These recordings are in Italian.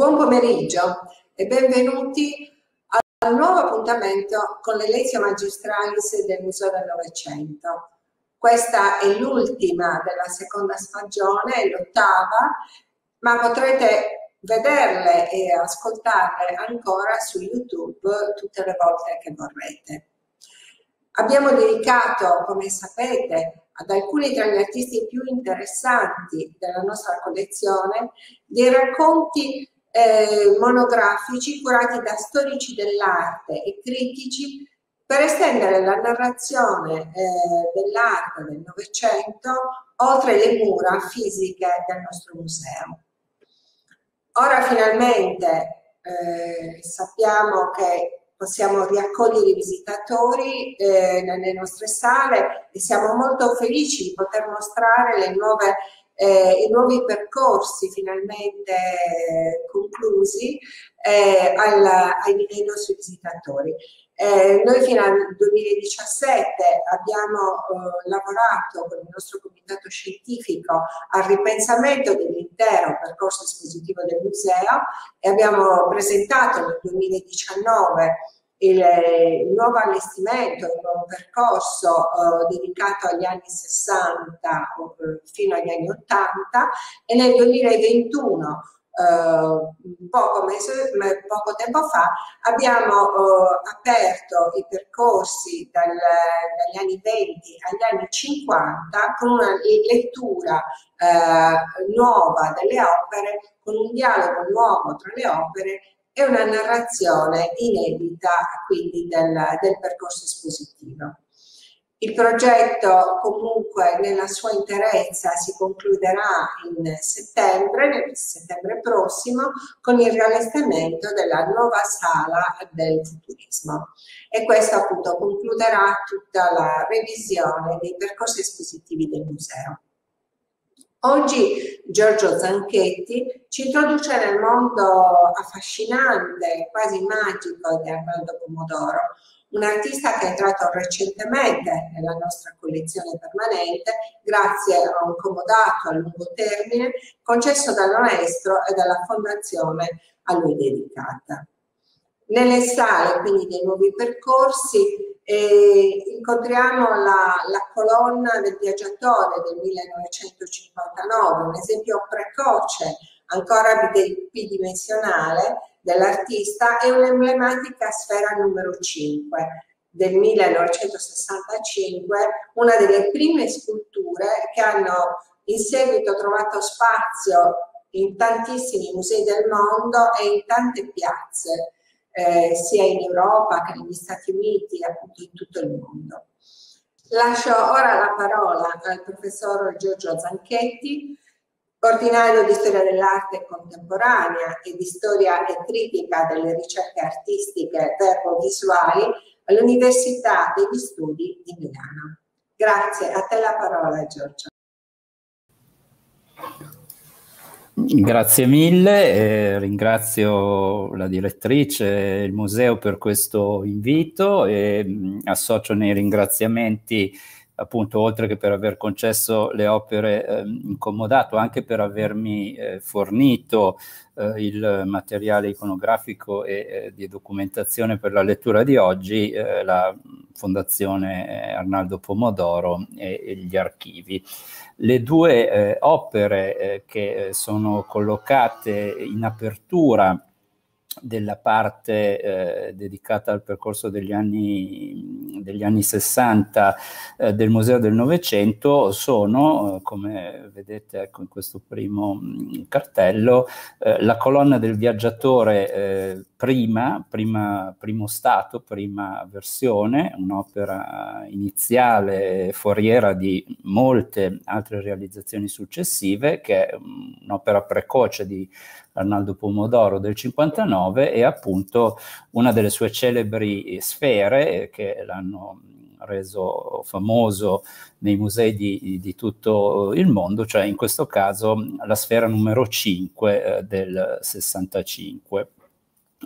Buon pomeriggio e benvenuti al nuovo appuntamento con l'Elesia Magistralis del Museo del Novecento. Questa è l'ultima della seconda stagione, l'ottava, ma potrete vederle e ascoltarle ancora su YouTube tutte le volte che vorrete. Abbiamo dedicato, come sapete, ad alcuni tra gli artisti più interessanti della nostra collezione dei racconti eh, monografici curati da storici dell'arte e critici per estendere la narrazione eh, dell'arte del Novecento oltre le mura fisiche del nostro museo. Ora finalmente eh, sappiamo che possiamo riaccogliere i visitatori eh, nelle nostre sale e siamo molto felici di poter mostrare le nuove eh, i nuovi percorsi finalmente eh, conclusi eh, alla, ai, ai nostri visitatori. Eh, noi fino al 2017 abbiamo eh, lavorato con il nostro comitato scientifico al ripensamento dell'intero percorso espositivo del museo e abbiamo presentato nel 2019 il, il nuovo allestimento, il nuovo percorso eh, dedicato agli anni 60 eh, fino agli anni 80 e nel 2021 eh, Uh, poco, mese, poco, tempo fa abbiamo uh, aperto i percorsi dal, dagli anni 20 agli anni 50 con una lettura uh, nuova delle opere, con un dialogo nuovo tra le opere è una narrazione inedita quindi del, del percorso espositivo. Il progetto comunque nella sua interezza si concluderà in settembre, nel settembre prossimo, con il riallestamento della nuova sala del futurismo e questo appunto concluderà tutta la revisione dei percorsi espositivi del museo. Oggi Giorgio Zanchetti ci introduce nel mondo affascinante, quasi magico di Armando Pomodoro, un artista che è entrato recentemente nella nostra collezione permanente grazie a un comodato a lungo termine concesso dal maestro e dalla fondazione a lui dedicata. Nelle sale, quindi dei nuovi percorsi, e incontriamo la, la colonna del viaggiatore del 1959, un esempio precoce ancora bidimensionale dell'artista e un'emblematica sfera numero 5 del 1965, una delle prime sculture che hanno in seguito trovato spazio in tantissimi musei del mondo e in tante piazze eh, sia in Europa che negli Stati Uniti, appunto in tutto il mondo. Lascio ora la parola al professor Giorgio Zanchetti, ordinario di storia dell'arte contemporanea e di storia e critica delle ricerche artistiche visuali all'Università degli Studi di Milano. Grazie, a te la parola Giorgio. Grazie mille, eh, ringrazio la direttrice e il museo per questo invito e mh, mm, associo nei ringraziamenti appunto oltre che per aver concesso le opere eh, incomodato, anche per avermi eh, fornito eh, il materiale iconografico e eh, di documentazione per la lettura di oggi, eh, la Fondazione Arnaldo Pomodoro e, e gli archivi. Le due eh, opere eh, che eh, sono collocate in apertura della parte eh, dedicata al percorso degli anni, degli anni 60 eh, del Museo del Novecento sono, eh, come vedete ecco, in questo primo mh, mm, cartello, eh, la colonna del viaggiatore eh, prima, prima, primo stato, prima versione, un'opera iniziale foriera di molte altre realizzazioni successive, che è mm, un'opera precoce di Arnaldo Pomodoro del 59 e appunto una delle sue celebri eh, sfere eh, che l'hanno mm, reso famoso nei musei di, di, tutto eh, il mondo, cioè in questo caso mm, la sfera numero 5 eh, del 65.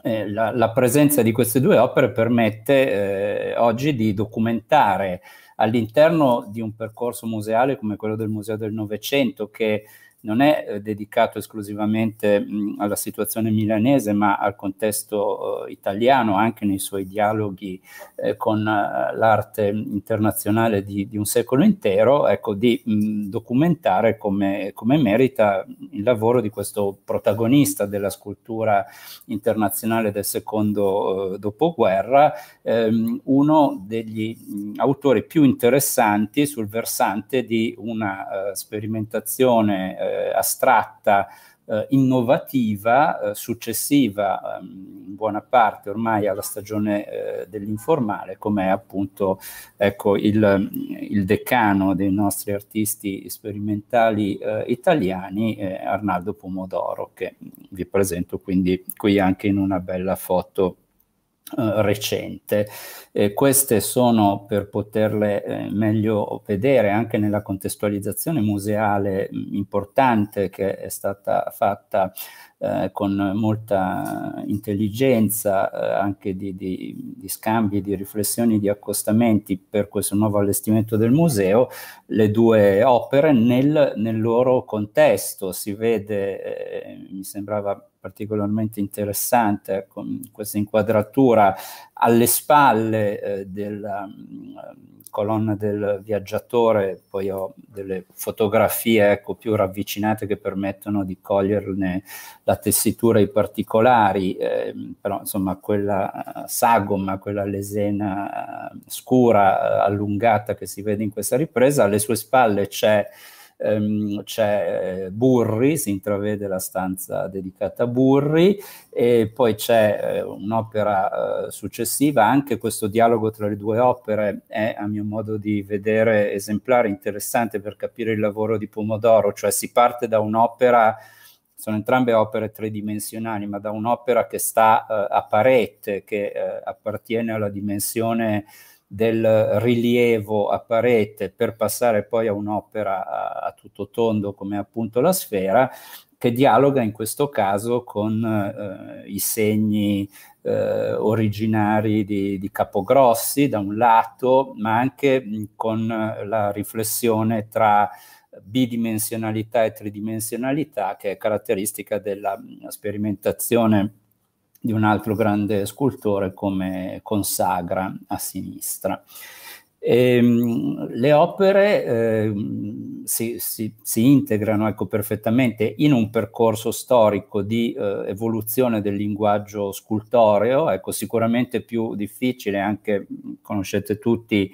Eh, la, la, presenza di queste due opere permette eh, oggi di documentare all'interno di un percorso museale come quello del Museo del Novecento che non è eh, dedicato esclusivamente alla situazione milanese, ma al contesto eh, italiano, anche nei suoi dialoghi eh, con l'arte internazionale di, di, un secolo intero, ecco, di documentare come, come, merita il lavoro di questo protagonista della scultura internazionale del secondo dopoguerra, ehm, uno degli autori più interessanti sul versante di una sperimentazione eh, astratta, eh, innovativa, eh, successiva ehm, in buona parte ormai alla stagione eh, dell'informale, come è appunto ecco, il, il, decano dei nostri artisti sperimentali eh, italiani, eh, Arnaldo Pomodoro, che vi presento quindi qui anche in una bella foto eh, recente. Eh, queste sono, per poterle eh, meglio vedere anche nella contestualizzazione museale mm, importante che è stata fatta eh, con molta intelligenza eh, anche di, di, di, scambi, di riflessioni, di accostamenti per questo nuovo allestimento del museo, le due opere nel, nel loro contesto. Si vede, eh, mi sembrava particolarmente interessante eh, con questa inquadratura alle spalle eh, della mm, colonna del viaggiatore, poi ho delle fotografie ecco, più ravvicinate che permettono di coglierne la la tessitura, i particolari, eh, però insomma quella eh, sagoma, quella lesena eh, scura, eh, allungata che si vede in questa ripresa, alle sue spalle c'è, ehm, c'è Burri, si intravede la stanza dedicata a Burri e poi c'è eh, un'opera eh, successiva, anche questo dialogo tra le due opere è a mio modo di vedere esemplare, interessante per capire il lavoro di Pomodoro, cioè si parte da un'opera sono entrambe opere tridimensionali, ma da un'opera che sta eh, a parete, che eh, appartiene alla dimensione del rilievo a parete per passare poi a un'opera a, a tutto tondo come appunto la sfera, che dialoga in questo caso con eh, i segni eh, originari di, di, Capogrossi da un lato, ma anche mh, con la riflessione tra bidimensionalità e tridimensionalità che è caratteristica della mm, sperimentazione di un altro grande scultore come Consagra a sinistra. E, ehm, le opere eh, si, si, si, integrano ecco, perfettamente in un percorso storico di eh, evoluzione del linguaggio scultoreo, ecco, sicuramente più difficile, anche mm, conoscete tutti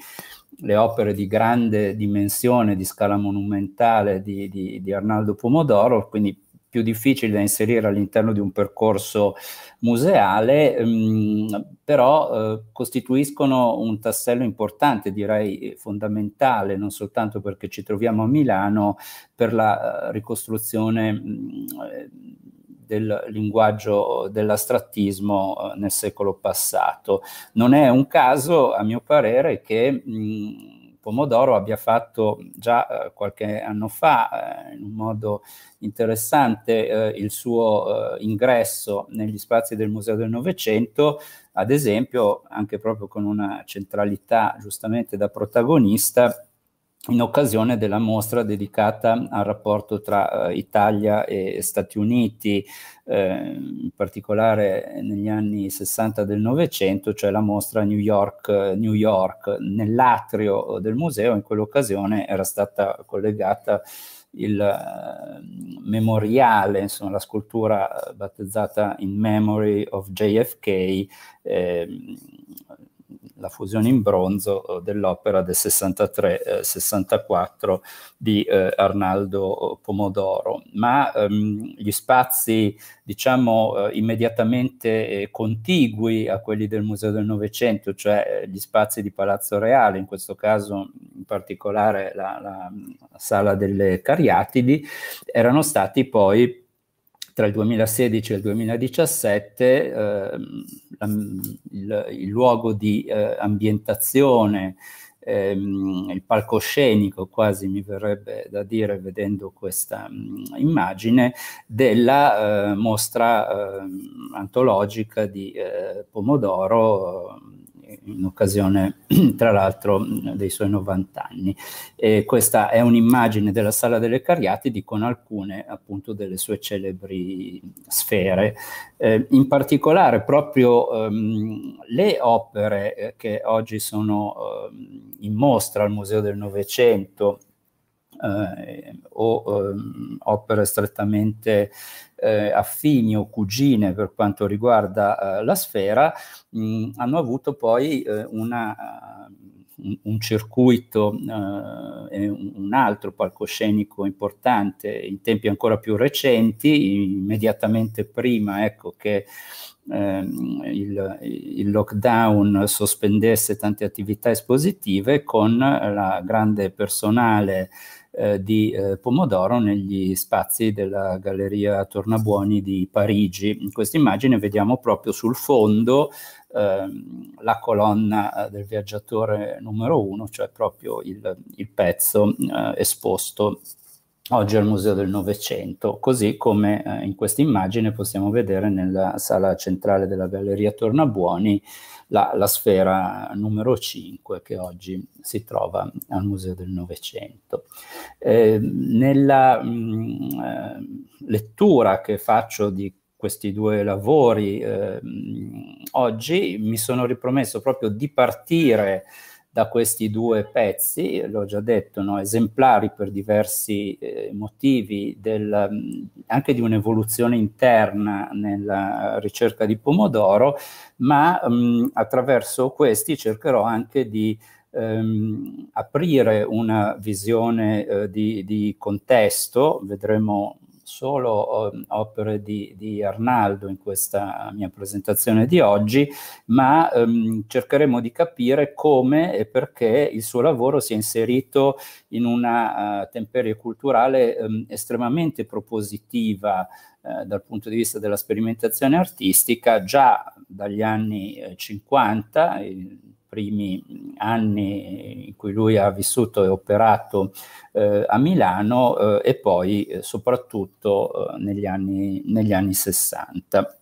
le opere di grande dimensione, di scala monumentale di, di, di Arnaldo Pomodoro, quindi più difficili da inserire all'interno di un percorso museale, ehm, però eh, costituiscono un tassello importante, direi fondamentale, non soltanto perché ci troviamo a Milano, per la eh, ricostruzione mh, mm, del linguaggio dell'astrattismo eh, nel secolo passato. Non è un caso, a mio parere, che mh, mm, Pomodoro abbia fatto già eh, qualche anno fa, eh, in un modo interessante, eh, il suo eh, ingresso negli spazi del Museo del Novecento, ad esempio, anche proprio con una centralità giustamente da protagonista in occasione della mostra dedicata al rapporto tra eh, Italia e Stati Uniti, eh, in particolare negli anni 60 del Novecento, cioè la mostra New York, New York. Nell'atrio del museo in quell'occasione era stata collegata il eh, memoriale, insomma la scultura battezzata In Memory of JFK, ehm, la fusione in bronzo eh, dell'opera del 63-64 eh, di eh, Arnaldo Pomodoro, ma ehm, gli spazi diciamo immediatamente contigui a quelli del Museo del Novecento, cioè gli spazi di Palazzo Reale, in questo caso in particolare la, la, la sala delle Cariatidi, erano stati poi tra il 2016 e il 2017 eh, il, il, luogo di eh, ambientazione, ehm, il palcoscenico quasi mi verrebbe da dire vedendo questa mh, mm, immagine, della eh, mostra ehm, antologica di eh, Pomodoro in occasione tra l'altro dei suoi 90 anni. E questa è un'immagine della Sala delle Cariatidi con alcune appunto delle sue celebri sfere. Eh, in particolare proprio ehm, le opere eh, che oggi sono ehm, in mostra al Museo del Novecento eh, o ehm, opere strettamente eh, affini o cugine per quanto riguarda eh, la sfera, mh, mm, hanno avuto poi eh, una, eh, un, un, circuito, eh, un altro palcoscenico importante in tempi ancora più recenti, immediatamente prima ecco, che ehm, il, il, lockdown sospendesse tante attività espositive con la grande personale eh, di eh, pomodoro negli spazi della Galleria Tornabuoni di Parigi. In questa immagine vediamo proprio sul fondo ehm, la colonna eh, del viaggiatore numero uno, cioè proprio il, il pezzo eh, esposto oggi al Museo del Novecento, così come eh, in questa immagine possiamo vedere nella sala centrale della Galleria Tornabuoni la, la sfera numero 5 che oggi si trova al Museo del Novecento. Eh, nella mh, mm, eh, lettura che faccio di questi due lavori eh, mm, oggi mi sono ripromesso proprio di partire da questi due pezzi, l'ho già detto, no? esemplari per diversi eh, motivi, del, mm, anche di un'evoluzione interna nella ricerca di pomodoro, ma mh, mm, attraverso questi cercherò anche di ehm, aprire una visione eh, di, di, contesto, vedremo solo eh, opere di, di, Arnaldo in questa mia presentazione di oggi, ma ehm, cercheremo di capire come e perché il suo lavoro si è inserito in una uh, temperie culturale ehm, estremamente propositiva eh, dal punto di vista della sperimentazione artistica già dagli anni eh, 50, il, primi anni in cui lui ha vissuto e operato eh, a Milano eh, e poi eh, soprattutto eh, negli anni, negli, anni, 60.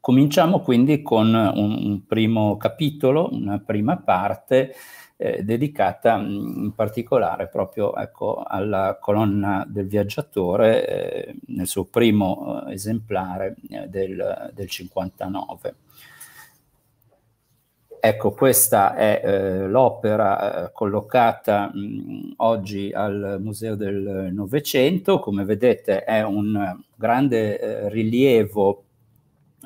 Cominciamo quindi con un, un primo capitolo, una prima parte eh, dedicata in particolare proprio ecco, alla colonna del viaggiatore eh, nel suo primo esemplare del, del 59. Ecco, questa è eh, l'opera eh, collocata mh, oggi al Museo del Novecento, come vedete è un grande eh, rilievo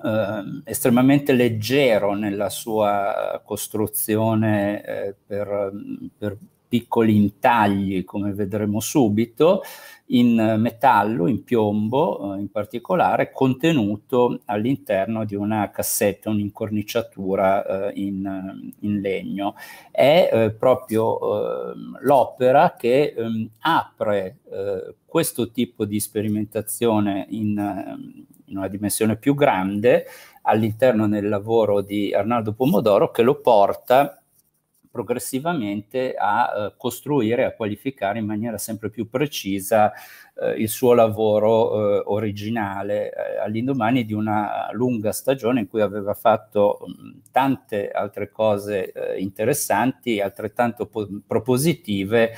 eh, estremamente leggero nella sua costruzione eh, per, per, piccoli intagli, come vedremo subito, in metallo, in piombo eh, in particolare, contenuto all'interno di una cassetta, un'incorniciatura eh, in, in, legno. È eh, proprio ehm, l'opera che ehm, apre eh, questo tipo di sperimentazione in, ehm, in una dimensione più grande all'interno del lavoro di Arnaldo Pomodoro che lo porta progressivamente a eh, costruire, a qualificare in maniera sempre più precisa eh, il suo lavoro eh, originale all'indomani di una lunga stagione in cui aveva fatto mm, tante altre cose interessanti, altrettanto propositive,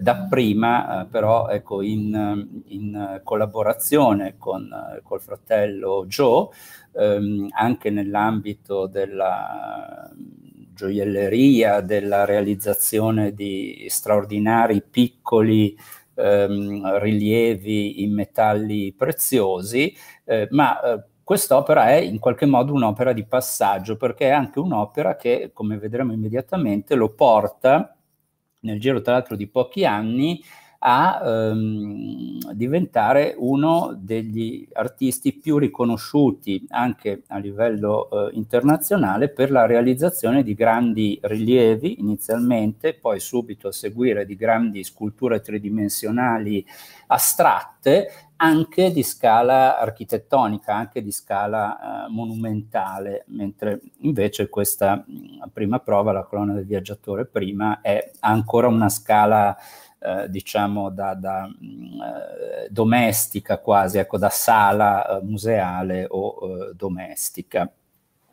dapprima però ecco, in, in collaborazione con col fratello Joe, ehm, anche nell'ambito della gioielleria, della realizzazione di straordinari piccoli ehm, rilievi in metalli preziosi, eh, ma eh, quest'opera è in qualche modo un'opera di passaggio perché è anche un'opera che, come vedremo immediatamente, lo porta nel giro tra l'altro di pochi anni a ehm, diventare uno degli artisti più riconosciuti anche a livello eh, internazionale per la realizzazione di grandi rilievi inizialmente, poi subito a seguire di grandi sculture tridimensionali astratte, anche di scala architettonica, anche di scala eh, monumentale, mentre invece questa mm, prima prova, la colonna del viaggiatore prima, è ancora una scala eh, diciamo da, da mh, mm, eh, domestica quasi, ecco, da sala eh, museale o domestica.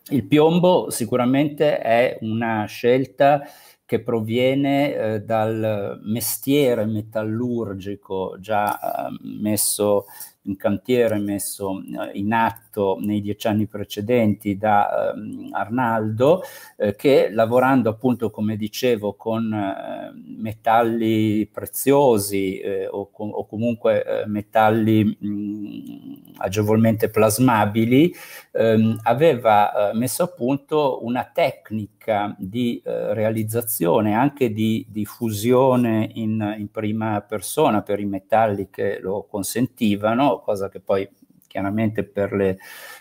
Il piombo sicuramente è una scelta che proviene eh, dal mestiere metallurgico già eh, messo un cantiere messo eh, in atto nei dieci anni precedenti da ehm, Arnaldo, eh, che lavorando appunto, come dicevo, con eh, metalli preziosi eh, o, o, comunque eh, metalli mh, mm, agevolmente plasmabili, ehm, aveva eh, messo a punto una tecnica di eh, realizzazione, anche di, di fusione in, in prima persona per i metalli che lo consentivano, cosa che poi chiaramente per le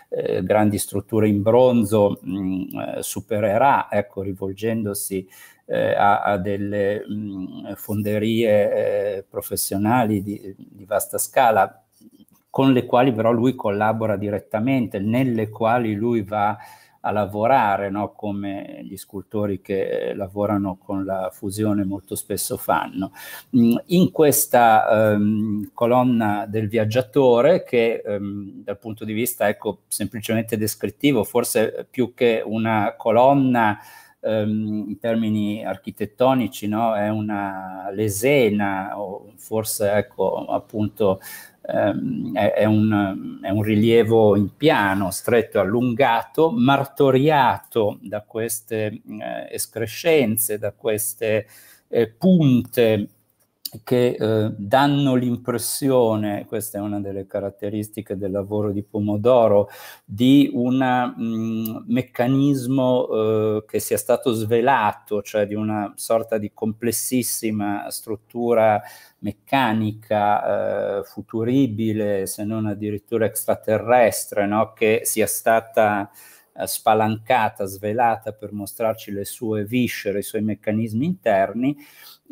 eh, grandi strutture in bronzo mh, mm, eh, supererà, ecco, rivolgendosi eh, a, a, delle mh, mm, fonderie eh, professionali di, di, vasta scala, con le quali però lui collabora direttamente, nelle quali lui va a lavorare, no? come gli scultori che lavorano con la fusione molto spesso fanno. Mm, in questa ehm, colonna del viaggiatore, che ehm, dal punto di vista ecco, semplicemente descrittivo, forse più che una colonna Ehm, in termini architettonici, no? è una lesena, o forse ecco, appunto, ehm, è, è, un, è, un, rilievo in piano, stretto, allungato, martoriato da queste eh, escrescenze, da queste eh, punte che eh, danno l'impressione, questa è una delle caratteristiche del lavoro di Pomodoro, di un mm, meccanismo eh, che sia stato svelato, cioè di una sorta di complessissima struttura meccanica eh, futuribile, se non addirittura extraterrestre, no? che sia stata eh, spalancata, svelata per mostrarci le sue viscere, i suoi meccanismi interni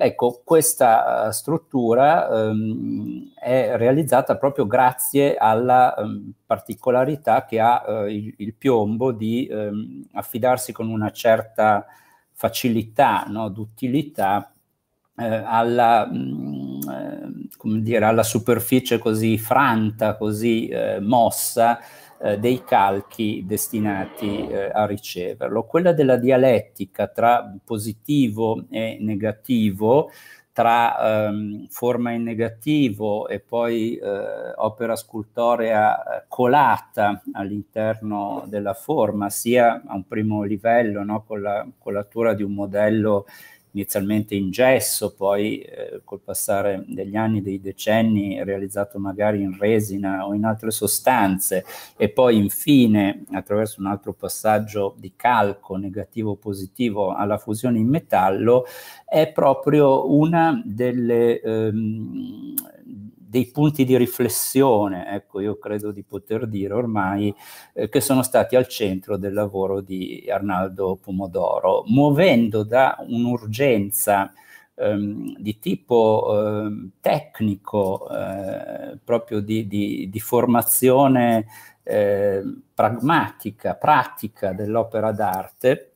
Ecco, questa eh, struttura ehm, è realizzata proprio grazie alla ehm, particolarità che ha eh, il, il, piombo di ehm, affidarsi con una certa facilità, no, d'utilità eh, alla, mh, mm, eh, dire, alla, superficie così franta, così eh, mossa, eh, dei calchi destinati eh, a riceverlo. Quella della dialettica tra positivo e negativo, tra ehm, forma in negativo e poi eh, opera scultorea eh, colata all'interno della forma, sia a un primo livello no, con la colatura di un modello inizialmente in gesso, poi eh, col passare degli anni, dei decenni, realizzato magari in resina o in altre sostanze e poi infine attraverso un altro passaggio di calco negativo o positivo alla fusione in metallo, è proprio una delle... Ehm, dei punti di riflessione, ecco io credo di poter dire ormai, eh, che sono stati al centro del lavoro di Arnaldo Pomodoro, muovendo da un'urgenza ehm, di tipo eh, tecnico, eh, proprio di, di, di formazione eh, pragmatica, pratica dell'opera d'arte,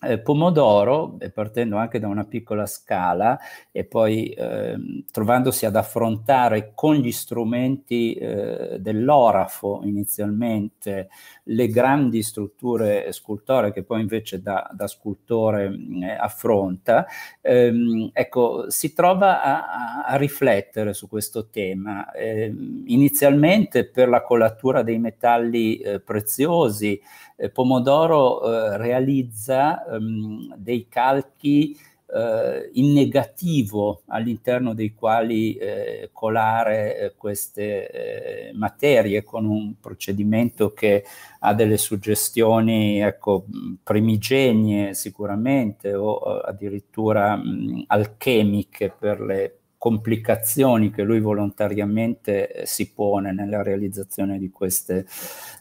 eh, Pomodoro, eh, partendo anche da una piccola scala e poi eh, trovandosi ad affrontare con gli strumenti eh, dell'orafo inizialmente le grandi strutture scultore che poi invece da, da scultore mm, eh, affronta, ehm, ecco, si trova a, a, riflettere su questo tema, ehm, inizialmente per la colatura dei metalli eh, preziosi, eh, Pomodoro eh, realizza ehm, dei calchi eh, in negativo all'interno dei quali eh, colare eh, queste materie con un procedimento che ha delle suggestioni ecco, primigenie sicuramente o addirittura mh, alchemiche per le complicazioni che lui volontariamente eh, si pone nella realizzazione di queste,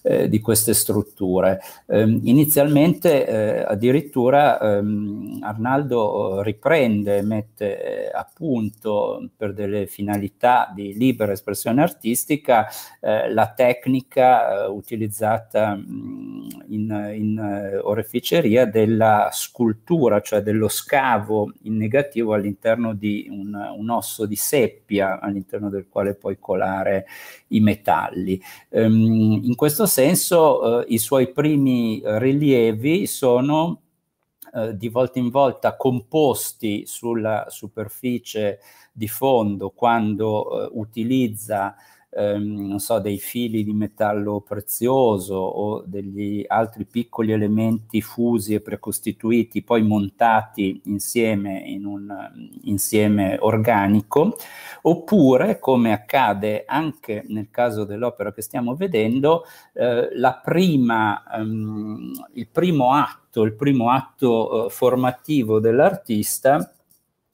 eh, di queste strutture. Eh, inizialmente eh, addirittura ehm, Arnaldo eh, riprende, mette eh, a punto per delle finalità di libera espressione artistica la tecnica utilizzata mh, mm, in, in oreficeria della scultura, cioè dello scavo in negativo all'interno di un, un osso osso di seppia all'interno del quale puoi colare i metalli. Ehm, in questo senso eh, i suoi primi rilievi sono eh, di volta in volta composti sulla superficie di fondo quando eh, utilizza ehm, so, dei fili di metallo prezioso o degli altri piccoli elementi fusi e precostituiti, poi montati insieme in un ehm, insieme organico, oppure, come accade anche nel caso dell'opera che stiamo vedendo, eh, prima, ehm, il primo atto, il primo atto eh, formativo dell'artista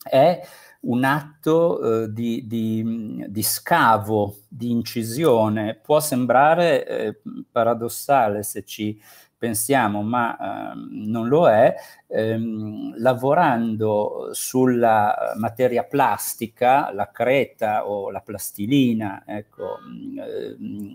è un atto eh, di, di, di, scavo, di incisione. Può sembrare eh, paradossale se ci pensiamo, ma eh, non lo è, ehm, lavorando sulla materia plastica, la creta o la plastilina, ecco,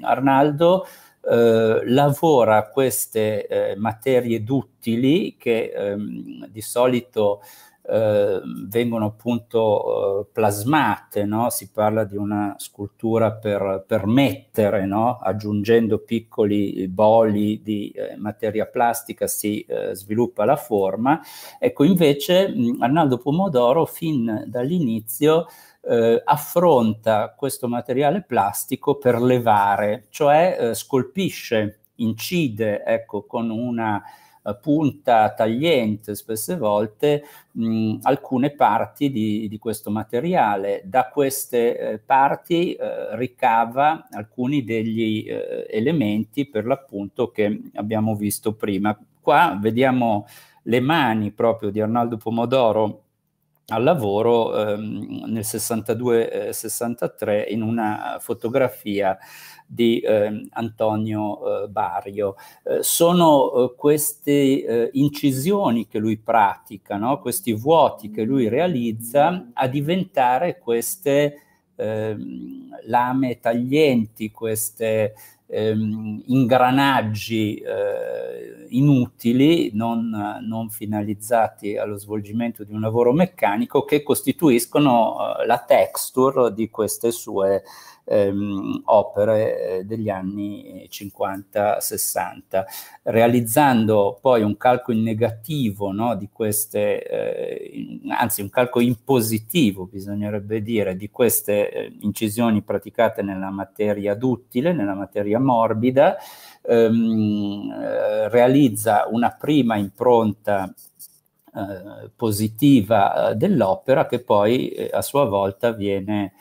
Arnaldo eh, lavora queste eh, materie duttili che ehm, di solito eh, eh, vengono appunto eh, plasmate, no? si parla di una scultura per, per mettere, no? aggiungendo piccoli boli di eh, materia plastica si eh, sviluppa la forma. Ecco, invece mh, Arnaldo Pomodoro fin dall'inizio eh, affronta questo materiale plastico per levare, cioè eh, scolpisce, incide ecco, con una eh, punta tagliente spesse volte mh, alcune parti di, di, questo materiale. Da queste eh, parti eh, ricava alcuni degli elementi per l'appunto che abbiamo visto prima. Qua vediamo le mani proprio di Arnaldo Pomodoro al lavoro ehm, nel 62-63 eh, in una fotografia di eh, Antonio eh, Barrio. Eh, sono eh, queste eh, incisioni che lui pratica, no? questi vuoti che lui realizza a diventare queste ehm, lame taglienti, queste ehm, ingranaggi eh, inutili, non, non, finalizzati allo svolgimento di un lavoro meccanico, che costituiscono eh, la texture di queste sue ehm, opere eh, degli anni 50-60, eh, realizzando poi un calco in negativo no, di queste, eh, anzi un calco in positivo bisognerebbe dire, di queste eh, incisioni praticate nella materia duttile, nella materia morbida, ehm, realizza una prima impronta positiva dell'opera che poi a sua volta viene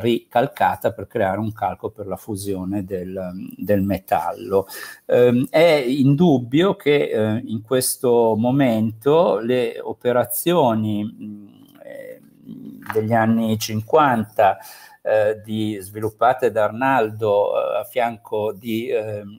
ricalcata per creare un calco per la fusione del, del metallo. Eh, è indubbio che eh, in questo momento le operazioni eh, degli anni 50 eh, di, sviluppate da Arnaldo eh, a fianco di, ehm,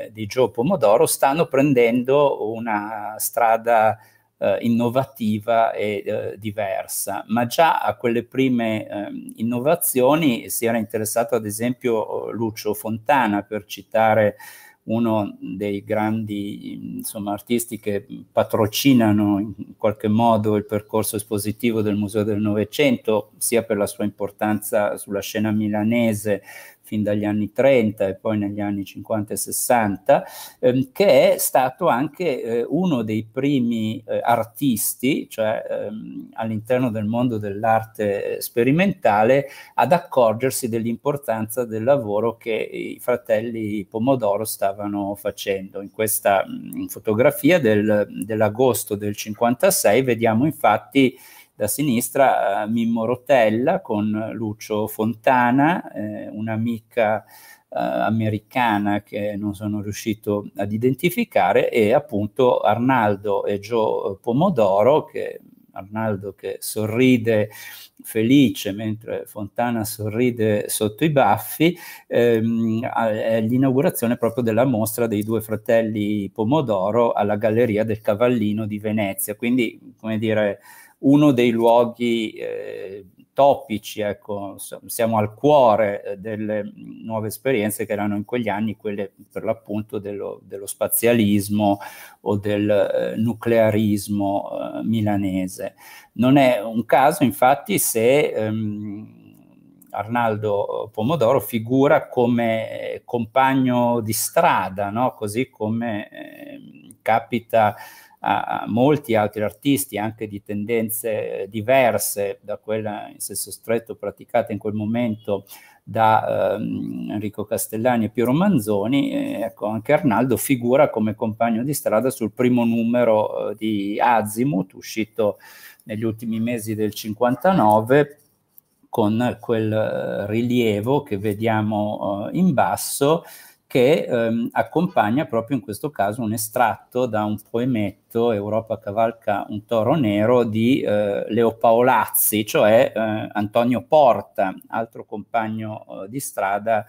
eh, di Gio Pomodoro stanno prendendo una strada eh, innovativa e eh, diversa, ma già a quelle prime eh, innovazioni si era interessato ad esempio Lucio Fontana per citare uno dei grandi insomma, artisti che patrocinano in qualche modo il percorso espositivo del Museo del Novecento, sia per la sua importanza sulla scena milanese, fin dagli anni 30 e poi negli anni 50 e 60, ehm, che è stato anche eh, uno dei primi eh, artisti, cioè ehm, all'interno del mondo dell'arte sperimentale, ad accorgersi dell'importanza del lavoro che i fratelli Pomodoro stavano facendo. In questa mh, mm, fotografia del, dell'agosto del 56 vediamo infatti da sinistra eh, Mimmo Rotella con Lucio Fontana, eh, un'amica eh, americana che non sono riuscito ad identificare, e appunto Arnaldo e Gio Pomodoro, che Arnaldo che sorride felice mentre Fontana sorride sotto i baffi, ehm, è l'inaugurazione proprio della mostra dei due fratelli Pomodoro alla Galleria del Cavallino di Venezia. Quindi, come dire, uno dei luoghi eh, topici, ecco, siamo al cuore eh, delle nuove esperienze che erano in quegli anni quelle per l'appunto dello, dello spazialismo o del eh, nuclearismo eh, milanese. Non è un caso infatti se ehm, Arnaldo Pomodoro figura come eh, compagno di strada, no? così come eh, capita a, molti altri artisti anche di tendenze diverse da quella in senso stretto praticata in quel momento da ehm, Enrico Castellani e Piero Manzoni, eh, ecco, anche Arnaldo figura come compagno di strada sul primo numero eh, di Azimut, uscito negli ultimi mesi del 59, con quel eh, rilievo che vediamo eh, in basso, che ehm, accompagna proprio in questo caso un estratto da un poemetto Europa cavalca un toro nero di eh, Leo Paolazzi, cioè eh, Antonio Porta, altro compagno eh, di strada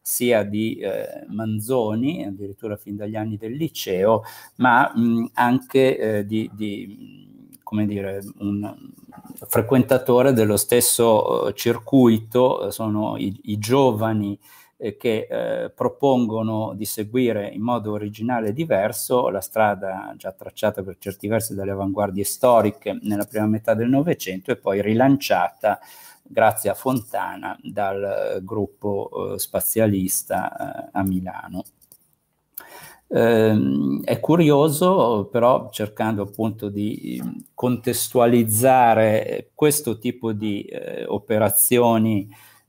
sia di eh, Manzoni, addirittura fin dagli anni del liceo, ma mh, mm, anche eh, di, di come dire, un, frequentatore dello stesso eh, circuito, sono i, i giovani eh, che eh, propongono di seguire in modo originale e diverso la strada già tracciata per certi versi dalle avanguardie storiche nella prima metà del Novecento e poi rilanciata grazie a Fontana dal eh, gruppo eh, spazialista eh, a Milano. Eh, è curioso però cercando appunto di mm, contestualizzare questo tipo di eh, operazioni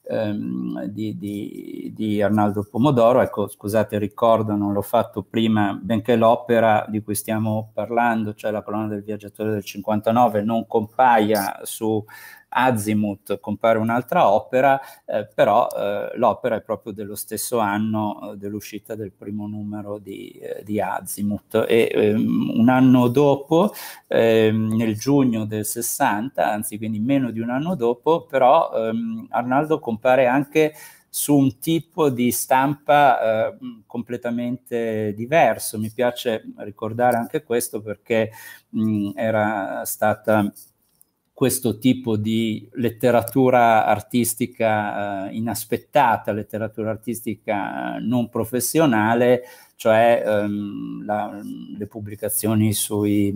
ehm, di, di, di, Arnaldo Pomodoro. Ecco, scusate ricordo, non l'ho fatto prima, benché l'opera di cui stiamo parlando, cioè la colonna del viaggiatore del 59, non compaia su Azimuth compare un'altra opera, eh, però eh, l'opera è proprio dello stesso anno eh, dell'uscita del primo numero di, eh, di Azimuth e ehm, un anno dopo, ehm, nel giugno del 60, anzi quindi meno di un anno dopo, però ehm, Arnaldo compare anche su un tipo di stampa eh, completamente diverso. Mi piace ricordare anche questo perché mh, era stata questo tipo di letteratura artistica eh, inaspettata, letteratura artistica eh, non professionale, cioè ehm, la, le pubblicazioni sui,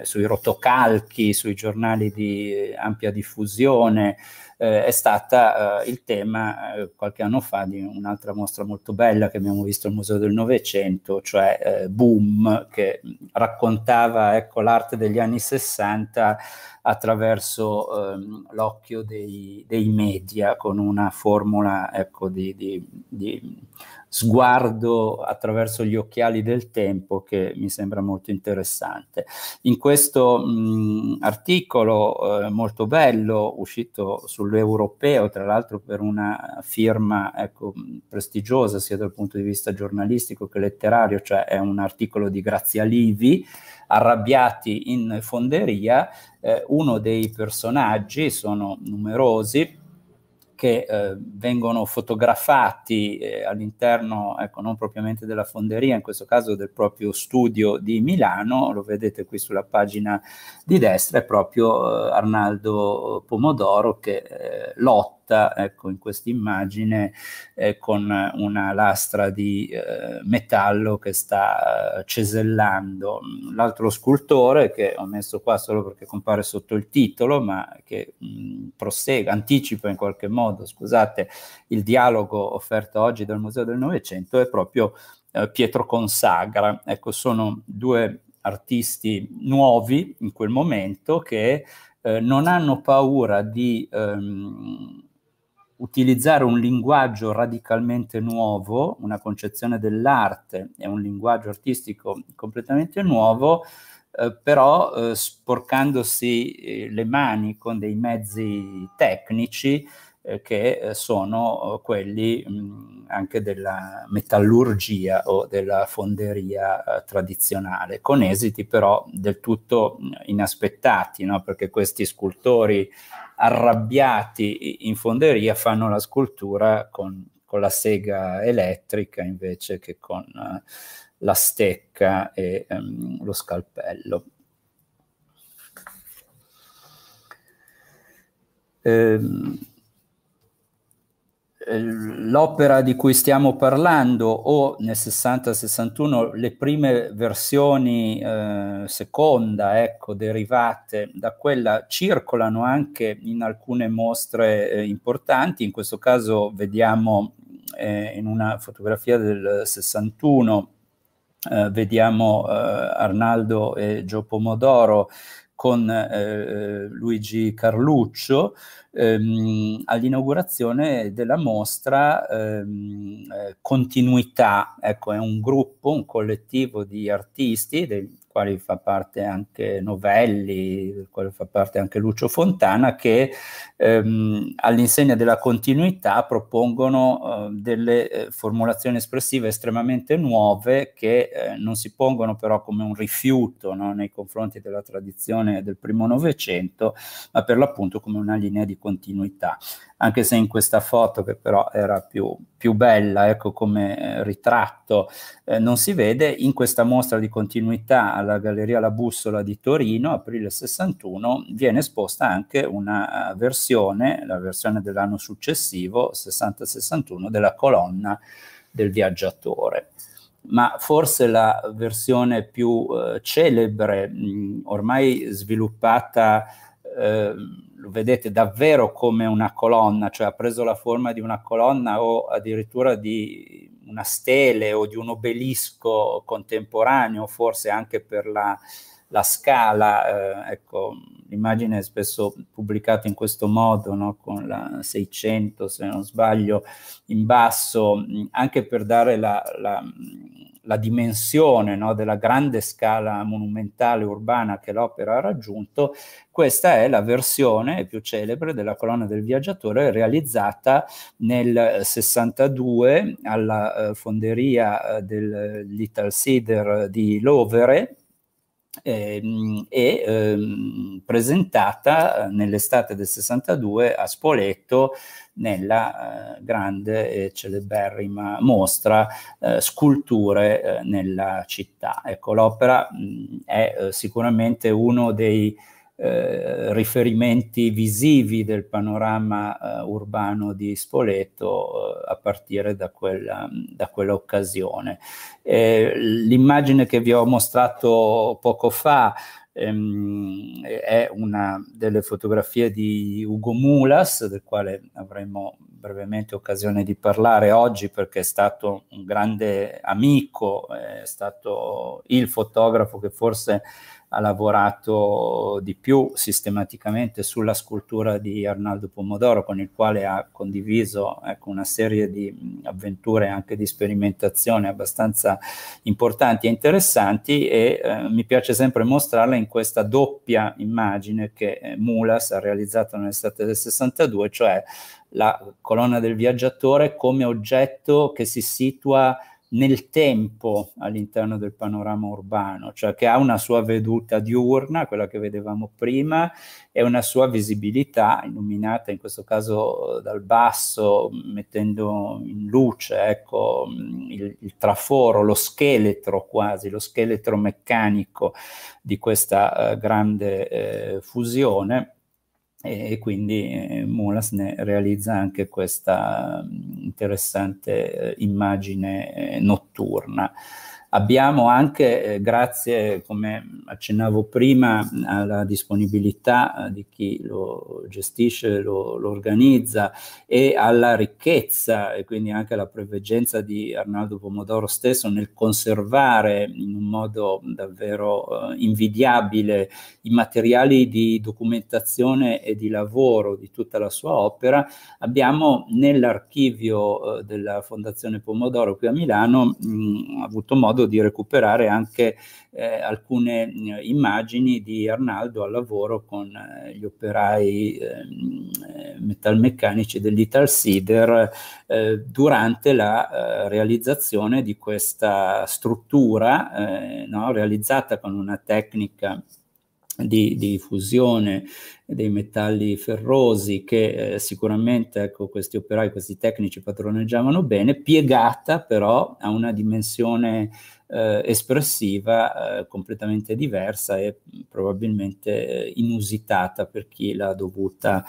eh, sui, rotocalchi, sui giornali di ampia diffusione, eh, è stata eh, il tema eh, qualche anno fa di un'altra mostra molto bella che abbiamo visto al Museo del Novecento, cioè eh, Boom, che raccontava ecco, l'arte degli anni 60 attraverso ehm, l'occhio dei, dei, media con una formula ecco, di, di, di sguardo attraverso gli occhiali del tempo che mi sembra molto interessante. In questo mh, articolo eh, molto bello, uscito sull'europeo, tra l'altro per una firma ecco, prestigiosa sia dal punto di vista giornalistico che letterario, cioè è un articolo di Grazia Livi, Arrabbiati in fonderia, eh, uno dei personaggi, sono numerosi, che eh, vengono fotografati eh, all'interno, ecco, non propriamente della fonderia, in questo caso del proprio studio di Milano, lo vedete qui sulla pagina di destra, è proprio eh, Arnaldo Pomodoro che eh, lotta cotta, ecco, in questa immagine, eh, con una lastra di eh, metallo che sta eh, cesellando. L'altro scultore, che ho messo qua solo perché compare sotto il titolo, ma che mh, prosegue, anticipa in qualche modo, scusate, il dialogo offerto oggi dal Museo del Novecento, è proprio eh, Pietro Consagra. Ecco, sono due artisti nuovi in quel momento che eh, non hanno paura di ehm, utilizzare un linguaggio radicalmente nuovo, una concezione dell'arte e un linguaggio artistico completamente nuovo, eh, però eh, sporcandosi eh, le mani con dei mezzi tecnici eh, che eh, sono eh, quelli mh, mm, anche della metallurgia o della fonderia tradizionale, con esiti però del tutto mm, inaspettati, no? perché questi scultori arrabbiati in fonderia fanno la scultura con, con la sega elettrica invece che con eh, la stecca e ehm, lo scalpello. Ehm, eh, l'opera di cui stiamo parlando o nel 60-61 le prime versioni eh, seconda, ecco, derivate da quella circolano anche in alcune mostre eh, importanti, in questo caso vediamo eh, in una fotografia del 61 eh, vediamo eh, Arnaldo e Gio Pomodoro con eh, Luigi Carluccio ehm, all'inaugurazione della mostra ehm, eh, Continuità. Ecco, è un gruppo, un collettivo di artisti, dei, quali fa parte anche Novelli, del quale fa parte anche Lucio Fontana, che ehm, all'insegna della continuità propongono eh, delle eh, formulazioni espressive estremamente nuove che eh, non si pongono però come un rifiuto no, nei confronti della tradizione del primo Novecento, ma per l'appunto come una linea di continuità anche se in questa foto che però era più, più bella ecco, come eh, ritratto eh, non si vede, in questa mostra di continuità alla Galleria La Bussola di Torino, aprile 61, viene esposta anche una eh, versione, la versione dell'anno successivo, 60-61, della colonna del viaggiatore ma forse la versione più eh, celebre, mh, mm, ormai sviluppata eh, lo vedete davvero come una colonna, cioè ha preso la forma di una colonna o addirittura di una stele o di un obelisco contemporaneo, forse anche per la, la scala, eh, ecco, l'immagine è spesso pubblicata in questo modo, no? con la 600 se non sbaglio, in basso, anche per dare la, la, la dimensione no, della grande scala monumentale urbana che l'opera ha raggiunto, questa è la versione più celebre della colonna del viaggiatore realizzata nel 62 alla eh, fonderia eh, del Little Cedar di Lovere, ehm, e ehm, eh, presentata nell'estate del 62 a Spoleto nella eh, grande e celeberrima mostra eh, Sculture eh, nella città. Ecco, l'opera mh, mm, è eh, sicuramente uno dei eh, riferimenti visivi del panorama eh, urbano di Spoleto a partire da quella, da quella occasione. l'immagine che vi ho mostrato poco fa ehm, è una delle fotografie di Ugo Mulas, del quale avremmo brevemente occasione di parlare oggi perché è stato un grande amico, eh, è stato il fotografo che forse ha lavorato di più sistematicamente sulla scultura di Arnaldo Pomodoro, con il quale ha condiviso ecco, una serie di avventure e anche di sperimentazione abbastanza importanti e interessanti e eh, mi piace sempre mostrarla in questa doppia immagine che eh, Mulas ha realizzato nell'estate del 62, cioè la colonna del viaggiatore come oggetto che si situa nel tempo all'interno del panorama urbano, cioè che ha una sua veduta diurna, quella che vedevamo prima, e una sua visibilità illuminata in questo caso dal basso, mettendo in luce ecco, il, il traforo, lo scheletro quasi, lo scheletro meccanico di questa eh, grande eh, fusione e quindi eh, Mulas ne realizza anche questa mm, interessante eh, immagine eh, notturna. Abbiamo anche, eh, grazie, come accennavo prima, alla disponibilità eh, di chi lo gestisce, lo, lo, organizza e alla ricchezza e quindi anche alla preveggenza di Arnaldo Pomodoro stesso nel conservare in un modo davvero eh, invidiabile i materiali di documentazione e di lavoro di tutta la sua opera, abbiamo nell'archivio eh, della Fondazione Pomodoro qui a Milano mh, mm, avuto modo modo di recuperare anche eh, alcune mh, eh, immagini di Arnaldo al lavoro con eh, gli operai ehm, eh, metalmeccanici dell'Italsider durante la eh, realizzazione di questa struttura eh, no, realizzata con una tecnica di, di, fusione dei metalli ferrosi che eh, sicuramente ecco, questi operai, questi tecnici padroneggiavano bene, piegata però a una dimensione eh, espressiva eh, completamente diversa e probabilmente eh, inusitata per chi l'ha dovuta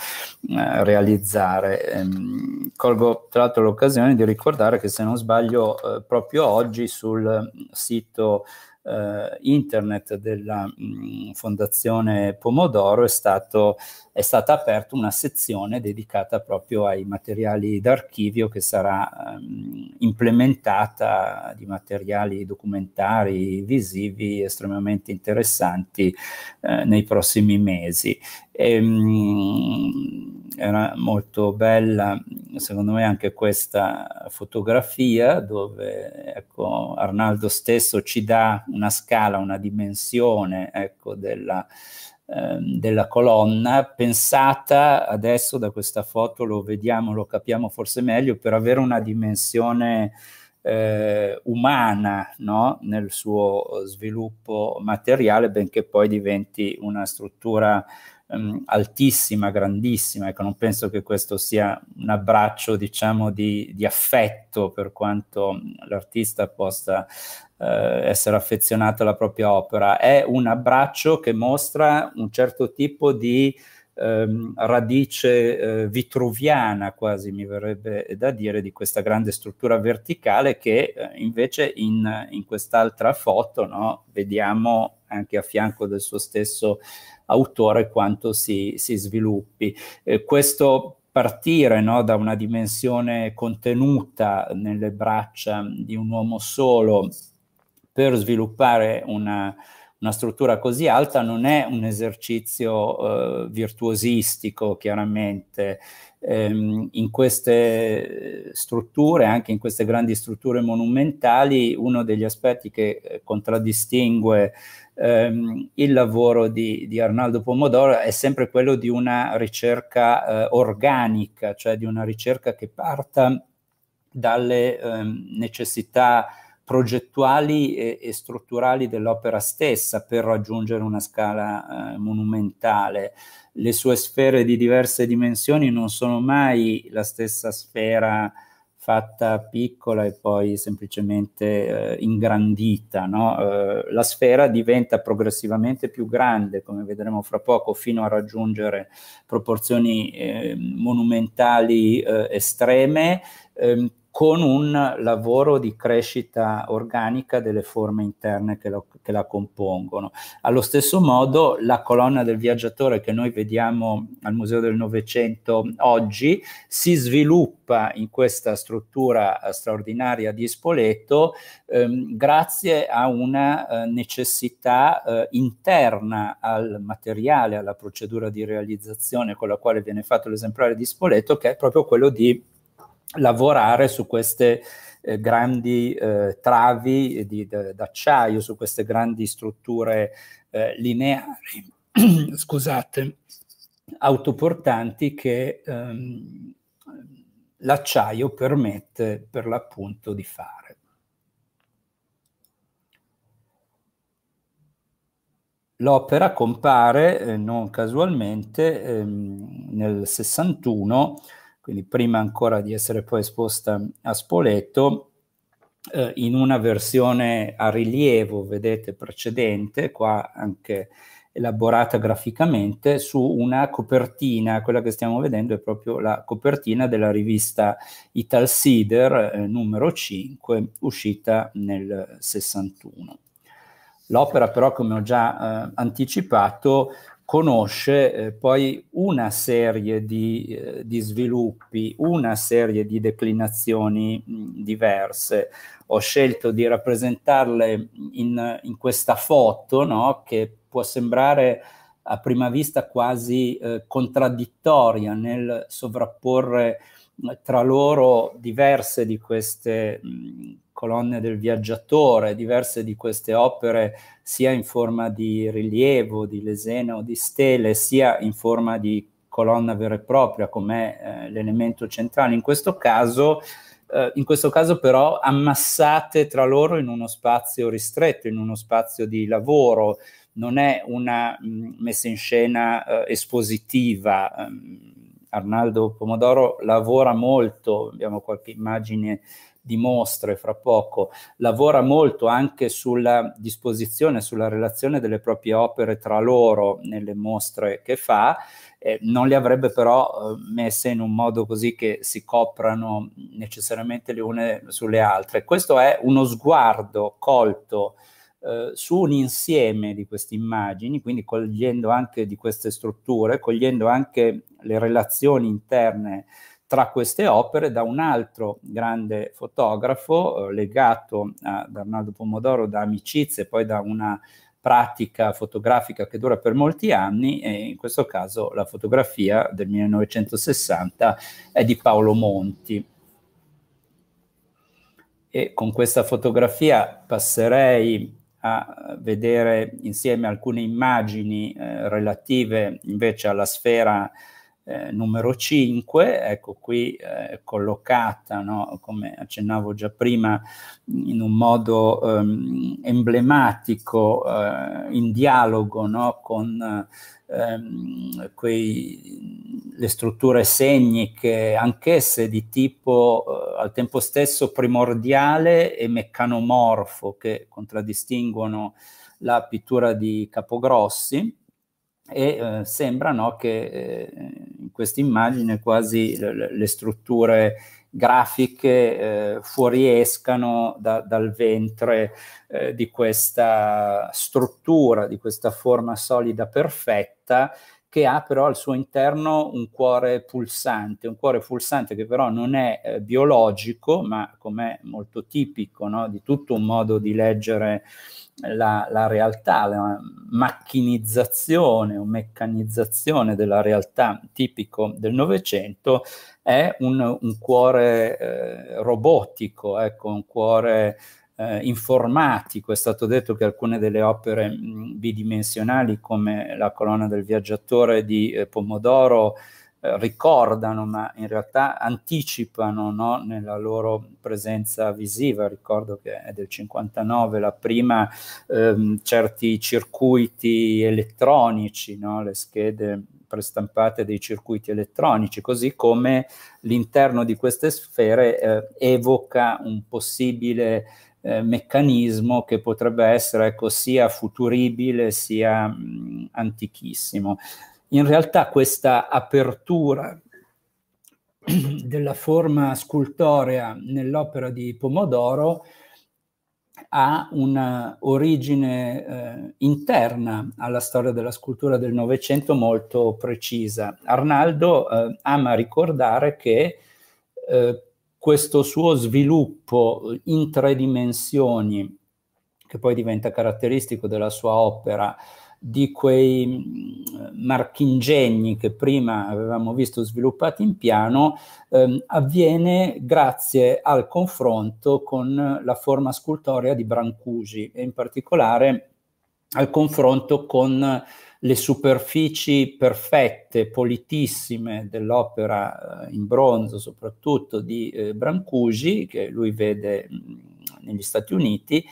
eh, realizzare. Ehm, colgo tra l'altro l'occasione di ricordare che se non sbaglio eh, proprio oggi sul sito eh, internet della mh, mm, Fondazione Pomodoro è, stato, è, stata aperta una sezione dedicata proprio ai materiali d'archivio che sarà mh, ehm, implementata di materiali documentari, visivi estremamente interessanti eh, nei prossimi mesi. Ehm, era molto bella, secondo me, anche questa fotografia dove ecco, Arnaldo stesso ci dà una scala, una dimensione ecco, della, ehm, della colonna, pensata adesso da questa foto lo vediamo, lo capiamo forse meglio, per avere una dimensione eh, umana no? nel suo sviluppo materiale, benché poi diventi una struttura um, altissima, grandissima. Ecco, non penso che questo sia un abbraccio, diciamo, di, di affetto per quanto mm, l'artista possa uh, essere affezionato alla propria opera. È un abbraccio che mostra un certo tipo di Ehm, radice eh, vitruviana, quasi mi verrebbe da dire, di questa grande struttura verticale che eh, invece in, in quest'altra foto no, vediamo anche a fianco del suo stesso autore quanto si, si sviluppi. Eh, questo partire no, da una dimensione contenuta nelle braccia di un uomo solo per sviluppare una, una struttura così alta non è un esercizio eh, virtuosistico, chiaramente, ehm, in queste strutture, anche in queste grandi strutture monumentali, uno degli aspetti che eh, contraddistingue ehm, il lavoro di, di, Arnaldo Pomodoro è sempre quello di una ricerca eh, organica, cioè di una ricerca che parta dalle ehm, necessità progettuali e, e, strutturali dell'opera stessa per raggiungere una scala eh, monumentale le sue sfere di diverse dimensioni non sono mai la stessa sfera fatta piccola e poi semplicemente eh, ingrandita. No? Eh, la sfera diventa progressivamente più grande, come vedremo fra poco, fino a raggiungere proporzioni ehm, eh, monumentali estreme, ehm, con un lavoro di crescita organica delle forme interne che, lo, che, la compongono. Allo stesso modo la colonna del viaggiatore che noi vediamo al Museo del Novecento oggi si sviluppa in questa struttura eh, straordinaria di Spoleto ehm, grazie a una eh, necessità eh, interna al materiale, alla procedura di realizzazione con la quale viene fatto l'esemplare di Spoleto, che è proprio quello di lavorare su queste eh, grandi eh, travi di, de, d'acciaio, su queste grandi strutture eh, lineari, scusate, autoportanti che ehm, l'acciaio permette per l'appunto di fare. L'opera compare, eh, non casualmente, ehm, nel 61 quindi prima ancora di essere poi esposta a Spoleto, eh, in una versione a rilievo, vedete, precedente, qua anche elaborata graficamente, su una copertina, quella che stiamo vedendo è proprio la copertina della rivista Italsider eh, numero 5, uscita nel 61. L'opera però, come ho già eh, anticipato, conosce eh, poi una serie di, eh, di, sviluppi, una serie di declinazioni diverse. Ho scelto di rappresentarle in, in questa foto no? che può sembrare a prima vista quasi eh, contraddittoria nel sovrapporre tra loro diverse di queste mh, colonne del viaggiatore, diverse di queste opere sia in forma di rilievo, di lesene o di stele, sia in forma di colonna vera e propria, come eh, l'elemento centrale. In questo caso eh, in questo caso però ammassate tra loro in uno spazio ristretto, in uno spazio di lavoro, non è una mm, messa in scena eh, espositiva. Ehm, Arnaldo Pomodoro lavora molto, abbiamo qualche immagine di mostre fra poco, lavora molto anche sulla disposizione, sulla relazione delle proprie opere tra loro nelle mostre che fa, eh, non le avrebbe però eh, messe in un modo così che si coprano necessariamente le une sulle altre. Questo è uno sguardo colto eh, su un insieme di queste immagini, quindi cogliendo anche di queste strutture, cogliendo anche le relazioni interne tra queste opere da un altro grande fotografo eh, legato ad Arnaldo Pomodoro da amicizie e poi da una pratica fotografica che dura per molti anni e in questo caso la fotografia del 1960 è di Paolo Monti. E con questa fotografia passerei a vedere insieme alcune immagini eh, relative invece alla sfera eh, numero 5, ecco qui eh, collocata, no, come accennavo già prima, in un modo ehm, emblematico, eh, in dialogo no, con ehm, quei, le strutture segniche, anch'esse di tipo eh, al tempo stesso primordiale e meccanomorfo che contraddistinguono la pittura di Capogrossi e eh, sembra no, che eh, questa immagine quasi le, le strutture grafiche eh, fuoriescano da, dal ventre eh, di questa struttura, di questa forma solida perfetta che ha però al suo interno un cuore pulsante, un cuore pulsante che però non è eh, biologico, ma com'è molto tipico no? di tutto un modo di leggere la, la realtà, la macchinizzazione o meccanizzazione della realtà tipico del Novecento è un, un cuore eh, robotico, ecco, un cuore eh, informatico. È stato detto che alcune delle opere mh, bidimensionali, come la colonna del viaggiatore di eh, Pomodoro, eh, ricordano, ma in realtà anticipano no? nella loro presenza visiva. Ricordo che è del 59 la prima ehm, certi circuiti elettronici, no? le schede prestampate dei circuiti elettronici, così come l'interno di queste sfere eh, evoca un possibile eh, meccanismo che potrebbe essere ecco, sia futuribile sia mh, antichissimo in realtà questa apertura della forma scultorea nell'opera di Pomodoro ha un'origine eh, interna alla storia della scultura del Novecento molto precisa. Arnaldo eh, ama ricordare che eh, questo suo sviluppo in tre dimensioni, che poi diventa caratteristico della sua opera, di quei mm, marchingegni che prima avevamo visto sviluppati in piano ehm, avviene grazie al confronto con la forma scultorea di Brancusi e in particolare al confronto con le superfici perfette, politissime dell'opera eh, in bronzo, soprattutto di eh, Brancusi, che lui vede mh, mm, negli Stati Uniti,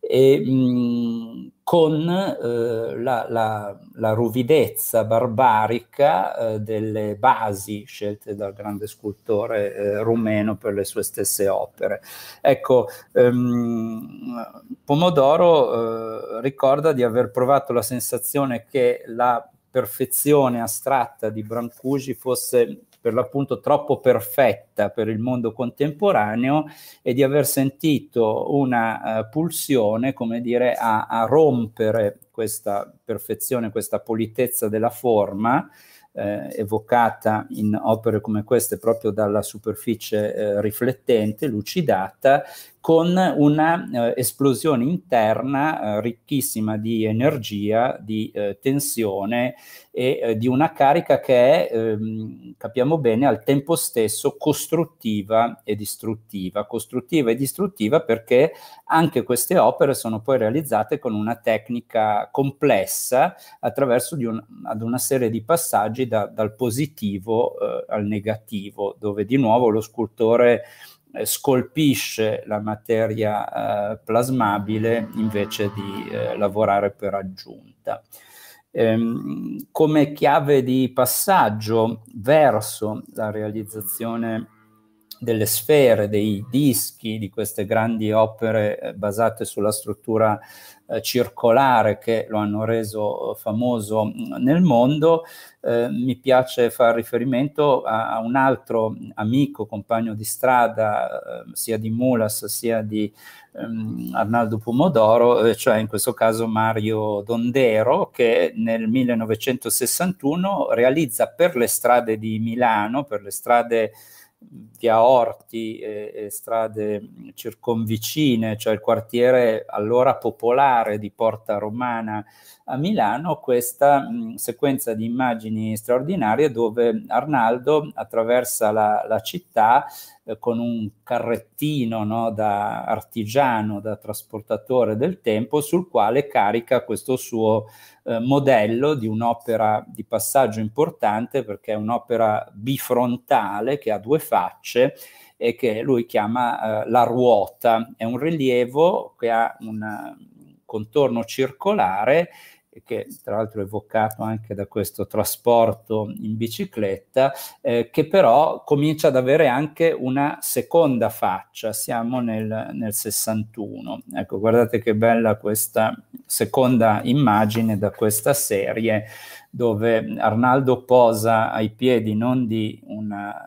e, mh, con eh, la, la, la, ruvidezza barbarica eh, delle basi scelte dal grande scultore eh, rumeno per le sue stesse opere. Ecco, ehm, Pomodoro eh, ricorda di aver provato la sensazione che la perfezione astratta di Brancusi fosse per l'appunto troppo perfetta per il mondo contemporaneo e di aver sentito una uh, pulsione, come dire, a, a rompere questa perfezione, questa politezza della forma. Eh, evocata in opere come queste proprio dalla superficie eh, riflettente, lucidata, con una eh, esplosione interna eh, ricchissima di energia, di eh, tensione e di una carica che è, ehm, capiamo bene, al tempo stesso costruttiva e distruttiva. Costruttiva e distruttiva perché anche queste opere sono poi realizzate con una tecnica complessa attraverso di un, ad una serie di passaggi da, dal positivo eh, al negativo, dove di nuovo lo scultore eh, scolpisce la materia eh, plasmabile invece di eh, lavorare per aggiunta. Ehm, come chiave di passaggio verso la realizzazione delle sfere, dei dischi di queste grandi opere basate sulla struttura eh, circolare che lo hanno reso eh, famoso mm, nel mondo, eh, mi piace fare riferimento a, a, un altro amico, compagno di strada, eh, sia di Mulas sia di ehm, Arnaldo Pomodoro, eh, cioè in questo caso Mario Dondero, che nel 1961 realizza per le strade di Milano, per le strade via orti e, e, strade circonvicine, cioè il quartiere allora popolare di Porta Romana, a Milano questa mh, sequenza di immagini straordinarie dove Arnaldo attraversa la, la città eh, con un carrettino no, da artigiano, da trasportatore del tempo, sul quale carica questo suo eh, modello di un'opera di passaggio importante perché è un'opera bifrontale che ha due facce e che lui chiama eh, la ruota. È un rilievo che ha un contorno circolare che tra l'altro è evocato anche da questo trasporto in bicicletta, eh, che però comincia ad avere anche una seconda faccia, siamo nel, nel 61. Ecco, guardate che bella questa seconda immagine da questa serie dove Arnaldo posa ai piedi non di una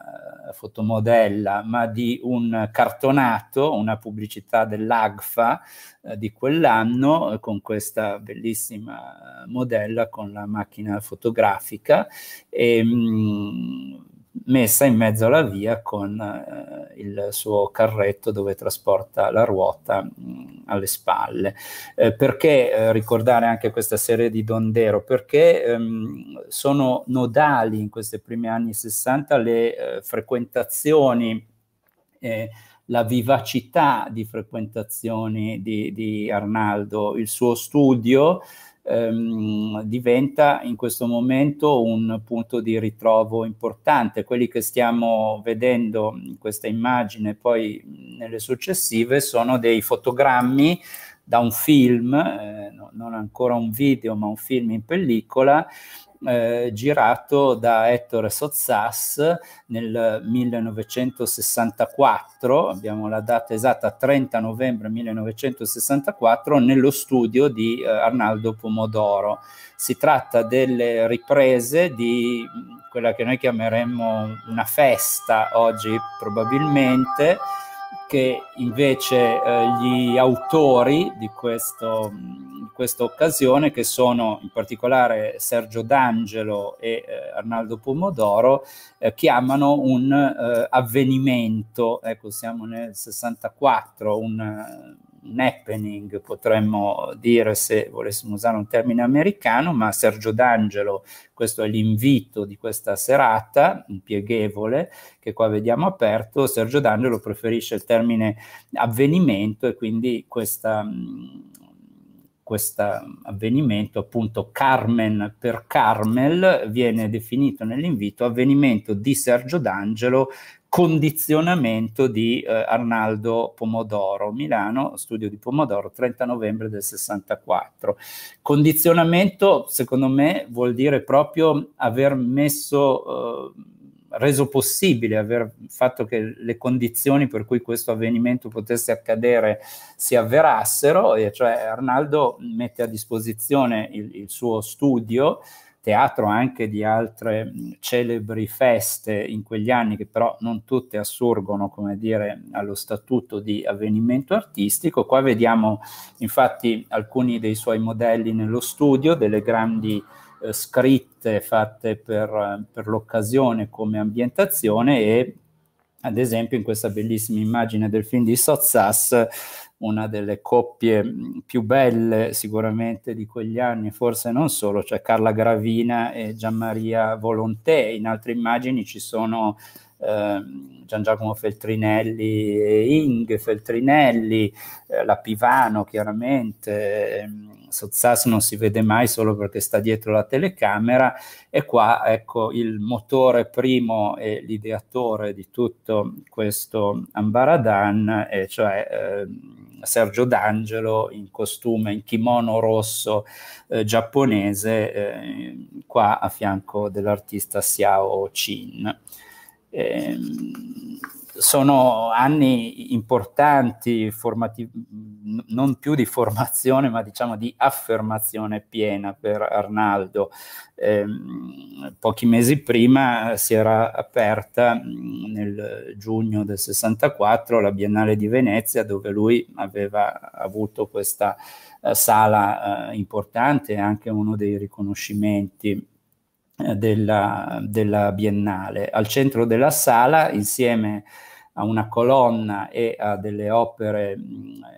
fotomodella, ma di un cartonato, una pubblicità dell'AGFA eh, di quell'anno, eh, con questa bellissima modella con la macchina fotografica. E, ehm, mh, messa in mezzo alla via con eh, il suo carretto dove trasporta la ruota mh, mm, alle spalle. Eh, perché eh, ricordare anche questa serie di Dondero? Perché ehm, sono nodali in questi primi anni 60 le eh, frequentazioni eh, la vivacità di frequentazioni di, di, Arnaldo, il suo studio ehm, diventa in questo momento un punto di ritrovo importante. Quelli che stiamo vedendo in questa immagine poi nelle successive sono dei fotogrammi da un film, eh, non ancora un video, ma un film in pellicola eh, girato da Ettore Sozzas nel 1964, abbiamo la data esatta 30 novembre 1964, nello studio di eh, Arnaldo Pomodoro. Si tratta delle riprese di mm, quella che noi chiameremmo una festa oggi probabilmente, che invece eh, gli autori di questo mm, questa occasione, che sono in particolare Sergio D'Angelo e eh, Arnaldo Pomodoro, eh, chiamano un eh, avvenimento, ecco siamo nel 64, un, un happening potremmo dire se volessimo usare un termine americano, ma Sergio D'Angelo, questo è l'invito di questa serata, impieghevole, che qua vediamo aperto, Sergio D'Angelo preferisce il termine avvenimento e quindi questa mm, questo avvenimento, appunto Carmen per Carmel viene definito nell'invito avvenimento di Sergio D'Angelo, condizionamento di eh, Arnaldo Pomodoro, Milano, studio di Pomodoro, 30 novembre del 64. Condizionamento, secondo me, vuol dire proprio aver messo... Eh, reso possibile, aver fatto che le condizioni per cui questo avvenimento potesse accadere si avverassero, e cioè Arnaldo mette a disposizione il, il suo studio teatro anche di altre celebri feste in quegli anni che però non tutte assurgono, come dire, allo statuto di avvenimento artistico. Qua vediamo infatti alcuni dei suoi modelli nello studio, delle grandi eh, scritte fatte per, eh, per l'occasione come ambientazione e ad esempio in questa bellissima immagine del film di Sozzas, una delle coppie mm, più belle sicuramente di quegli anni, forse non solo, cioè Carla Gravina e Gianmaria Volontè. In altre immagini ci sono Ehm, Gian Giacomo Feltrinelli Ing, Feltrinelli, eh, la Pivano chiaramente, ehm, Sozzas non si vede mai solo perché sta dietro la telecamera e qua ecco il motore primo e l'ideatore di tutto questo Ambaradan, e eh, cioè eh, Sergio D'Angelo in costume, in kimono rosso eh, giapponese, eh, qua a fianco dell'artista Xiao Chin. Ehm, sono anni importanti, formati, non più di formazione, ma diciamo di affermazione piena per Arnaldo. Eh, pochi mesi prima si era aperta, nel giugno del 64, la Biennale di Venezia, dove lui aveva avuto questa eh, sala eh, importante e anche uno dei riconoscimenti eh, della, della Biennale. Al centro della sala, insieme a una colonna e a delle opere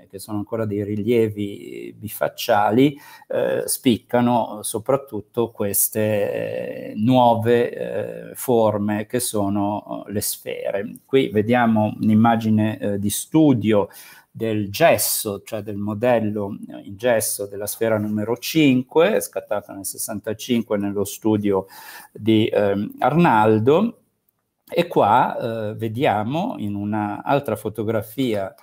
che sono ancora dei rilievi bifacciali, eh, spiccano soprattutto queste eh, nuove eh, forme che sono eh, le sfere. Qui vediamo un'immagine di studio del gesso, cioè del modello eh, in gesso della sfera numero 5, scattata nel 65 nello studio di eh, Arnaldo. E qua eh, vediamo in un'altra fotografia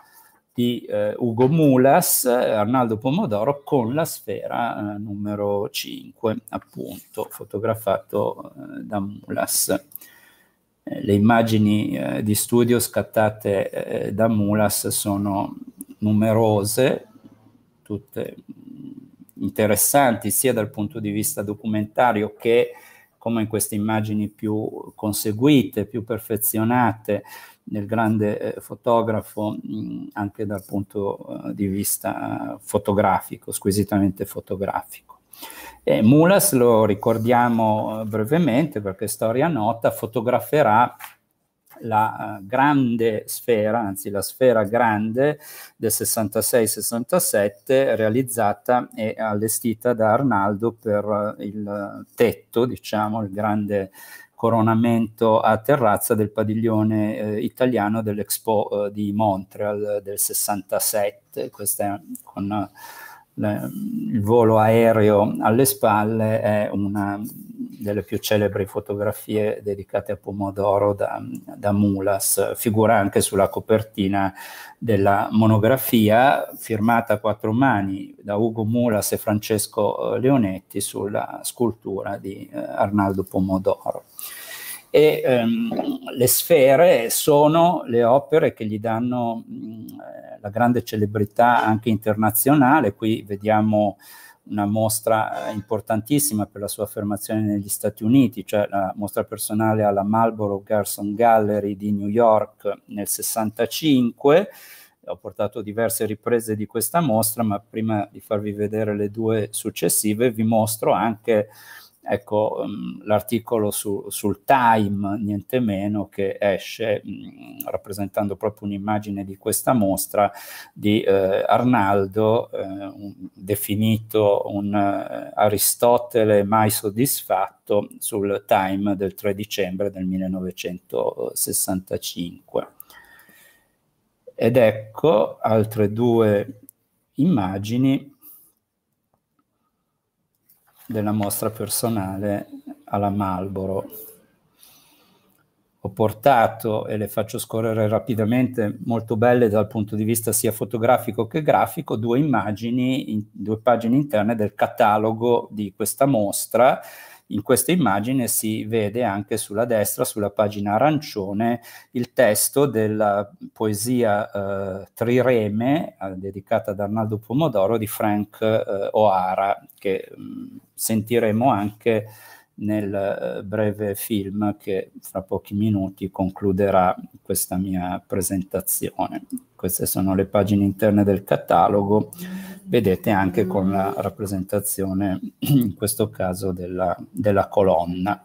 di eh, Ugo Mulas, Arnaldo Pomodoro, con la sfera eh, numero 5, appunto, fotografato eh, da Mulas. Eh, le immagini eh, di studio scattate eh, da Mulas sono numerose, tutte mm, interessanti sia dal punto di vista documentario che come in queste immagini più conseguite, più perfezionate del grande eh, fotografo mh, mm, anche dal punto eh, di vista eh, fotografico, squisitamente fotografico. Eh, Mulas, lo ricordiamo eh, brevemente perché è storia nota, fotograferà la uh, grande sfera, anzi la sfera grande del 66-67 realizzata e allestita da Arnaldo per uh, il tetto, diciamo, il grande coronamento a terrazza del padiglione eh, italiano dell'Expo eh, di Montreal del 67, questa è con il volo aereo alle spalle è una delle più celebri fotografie dedicate a Pomodoro da, da, Mulas, figura anche sulla copertina della monografia firmata a quattro mani da Ugo Mulas e Francesco eh, Leonetti sulla scultura di eh, Arnaldo Pomodoro e ehm, le sfere sono le opere che gli danno mh, la grande celebrità anche internazionale. Qui vediamo una mostra eh, importantissima per la sua affermazione negli Stati Uniti, cioè la mostra personale alla Marlborough Garson Gallery di New York nel 65. Ho portato diverse riprese di questa mostra, ma prima di farvi vedere le due successive vi mostro anche Ecco, mm, l'articolo su, sul Time, niente meno, che esce mm, rappresentando proprio un'immagine di questa mostra di eh, Arnaldo, eh, un, definito un uh, Aristotele mai soddisfatto sul Time del 3 dicembre del 1965. Ed ecco altre due immagini della mostra personale alla Marlboro. Ho portato, e le faccio scorrere rapidamente, molto belle dal punto di vista sia fotografico che grafico, due immagini, in, due pagine interne del catalogo di questa mostra, in questa immagine si vede anche sulla destra, sulla pagina arancione, il testo della poesia eh, Trireme, eh, dedicata ad Arnaldo Pomodoro, di Frank eh, O'Hara, che mh, mm, sentiremo anche nel eh, breve film che fra pochi minuti concluderà questa mia presentazione. Queste sono le pagine interne del catalogo. Mm vedete anche con la rappresentazione, in questo caso, della, della colonna.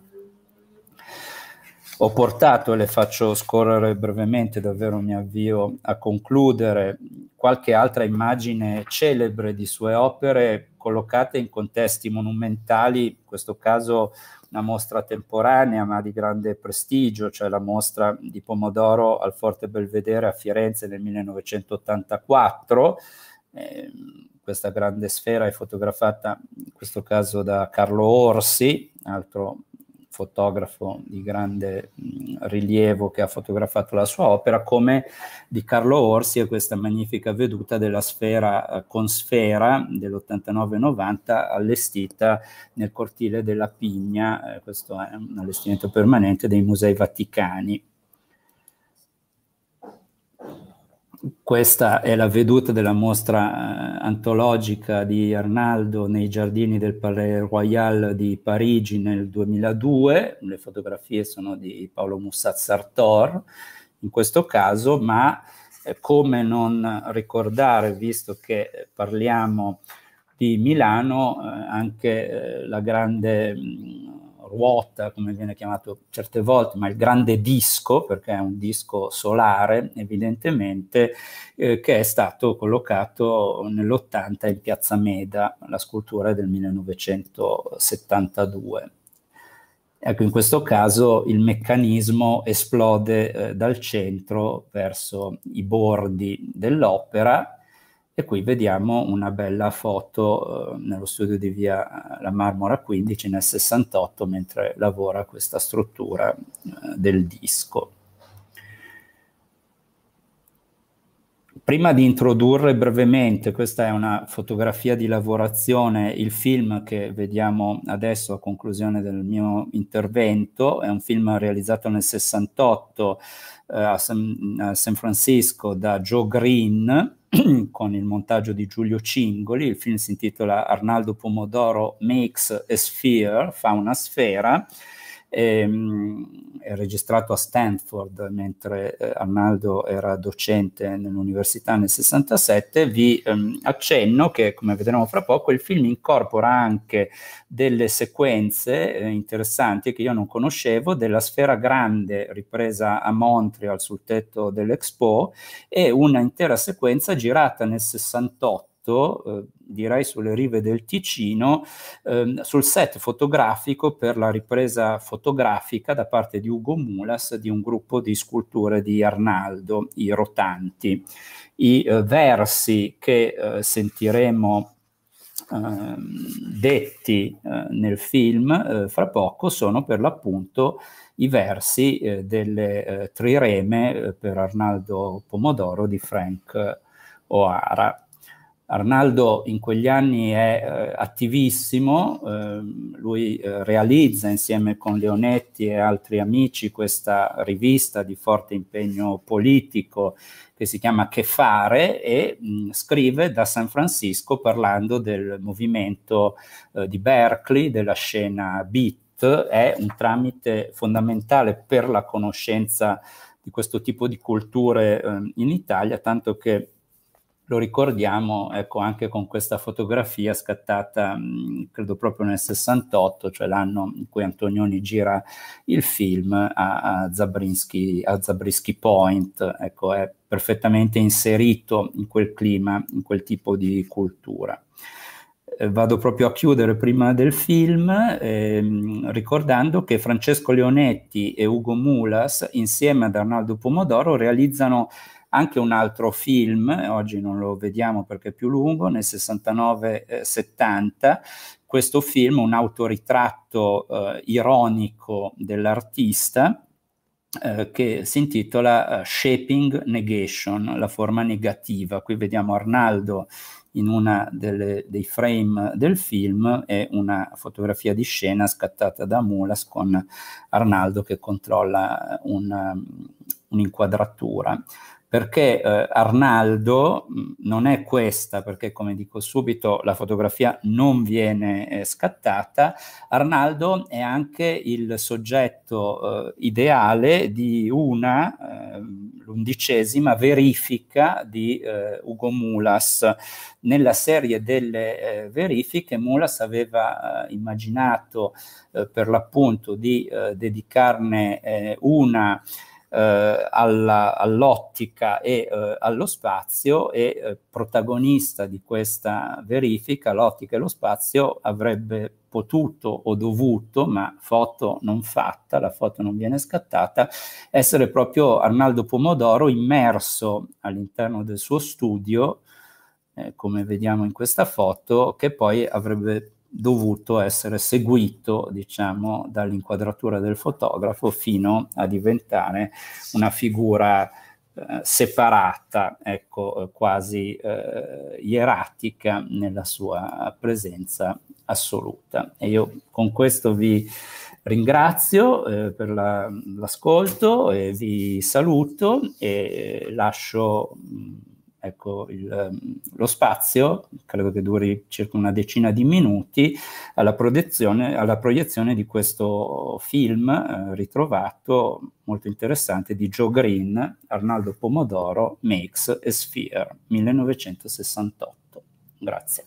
Ho portato, e le faccio scorrere brevemente, davvero mi avvio a concludere, qualche altra immagine celebre di sue opere collocate in contesti monumentali, in questo caso una mostra temporanea ma di grande prestigio, cioè la mostra di Pomodoro al Forte Belvedere a Firenze nel 1984. Eh, questa grande sfera è fotografata in questo caso da Carlo Orsi, altro fotografo di grande mm, rilievo che ha fotografato la sua opera, come di Carlo Orsi e questa magnifica veduta della sfera eh, con sfera dell'89-90 allestita nel cortile della Pigna, eh, questo è un allestimento permanente dei Musei Vaticani. questa è la veduta della mostra eh, antologica di Arnaldo nei giardini del Palais Royal di Parigi nel 2002, le fotografie sono di Paolo Mussat Sartor in questo caso, ma eh, come non ricordare, visto che parliamo di Milano, eh, anche la grande mm, ruota, come viene chiamato certe volte, ma il grande disco, perché è un disco solare evidentemente, eh, che è stato collocato nell'80 in piazza Meda, la scultura del 1972. Ecco, in questo caso il meccanismo esplode eh, dal centro verso i bordi dell'opera, e qui vediamo una bella foto eh, nello studio di via eh, La Marmora 15 nel 68 mentre lavora questa struttura eh, del disco. Prima di introdurre brevemente, questa è una fotografia di lavorazione, il film che vediamo adesso a conclusione del mio intervento, è un film realizzato nel 68 eh, a San, a San Francisco da Joe Green con il montaggio di Giulio Cingoli. Il film si intitola Arnaldo Pomodoro Makes a Sphere, fa una sfera ehm, è registrato a Stanford mentre eh, Arnaldo era docente nell'università nel 67, vi ehm, accenno che come vedremo fra poco il film incorpora anche delle sequenze eh, interessanti che io non conoscevo della sfera grande ripresa a Montreal sul tetto dell'Expo e una intera sequenza girata nel 68 Prato, eh, direi sulle rive del Ticino, ehm, sul set fotografico per la ripresa fotografica da parte di Ugo Mulas di un gruppo di sculture di Arnaldo, i rotanti. I eh, versi che eh, sentiremo ehm, detti eh, nel film eh, fra poco sono per l'appunto i versi eh, delle eh, trireme eh, per Arnaldo Pomodoro di Frank O'Hara. Arnaldo in quegli anni è eh, attivissimo, eh, lui eh, realizza insieme con Leonetti e altri amici questa rivista di forte impegno politico che si chiama Che fare e mh, mm, scrive da San Francisco parlando del movimento eh, di Berkeley, della scena beat, è un tramite fondamentale per la conoscenza di questo tipo di culture ehm, in Italia, tanto che lo ricordiamo ecco, anche con questa fotografia scattata, credo proprio nel 68, cioè l'anno in cui Antonioni gira il film a, a, Zabrisky, a Zabrisky Point, ecco, è perfettamente inserito in quel clima, in quel tipo di cultura eh, vado proprio a chiudere prima del film ehm, ricordando che Francesco Leonetti e Ugo Mulas insieme ad Arnaldo Pomodoro realizzano anche un altro film, oggi non lo vediamo perché è più lungo, nel 69-70, eh, questo film, un autoritratto eh, ironico dell'artista, eh, che si intitola uh, Shaping Negation, la forma negativa. Qui vediamo Arnaldo in uno dei frame del film e una fotografia di scena scattata da Mulas con Arnaldo che controlla una, un'inquadratura perché eh, Arnaldo mh, mm, non è questa, perché come dico subito la fotografia non viene eh, scattata, Arnaldo è anche il soggetto eh, ideale di una, eh, l'undicesima verifica di eh, Ugo Mulas. Nella serie delle eh, verifiche Mulas aveva immaginato per l'appunto di dedicarne una eh, alla, all'ottica e eh, allo spazio e eh, protagonista di questa verifica, l'ottica e lo spazio, avrebbe potuto o dovuto, ma foto non fatta, la foto non viene scattata, essere proprio Arnaldo Pomodoro immerso all'interno del suo studio, eh, come vediamo in questa foto, che poi avrebbe dovuto essere seguito, diciamo, dall'inquadratura del fotografo fino a diventare una figura eh, separata, ecco, eh, quasi eh, ieratica nella sua presenza assoluta. E io con questo vi ringrazio eh, per la, l'ascolto, vi saluto e lascio mh, mm, Ecco, il, ehm, lo spazio, credo che duri circa una decina di minuti, alla, alla proiezione di questo film eh, ritrovato, molto interessante, di Joe Green, Arnaldo Pomodoro, Makes a Sphere, 1968. Grazie.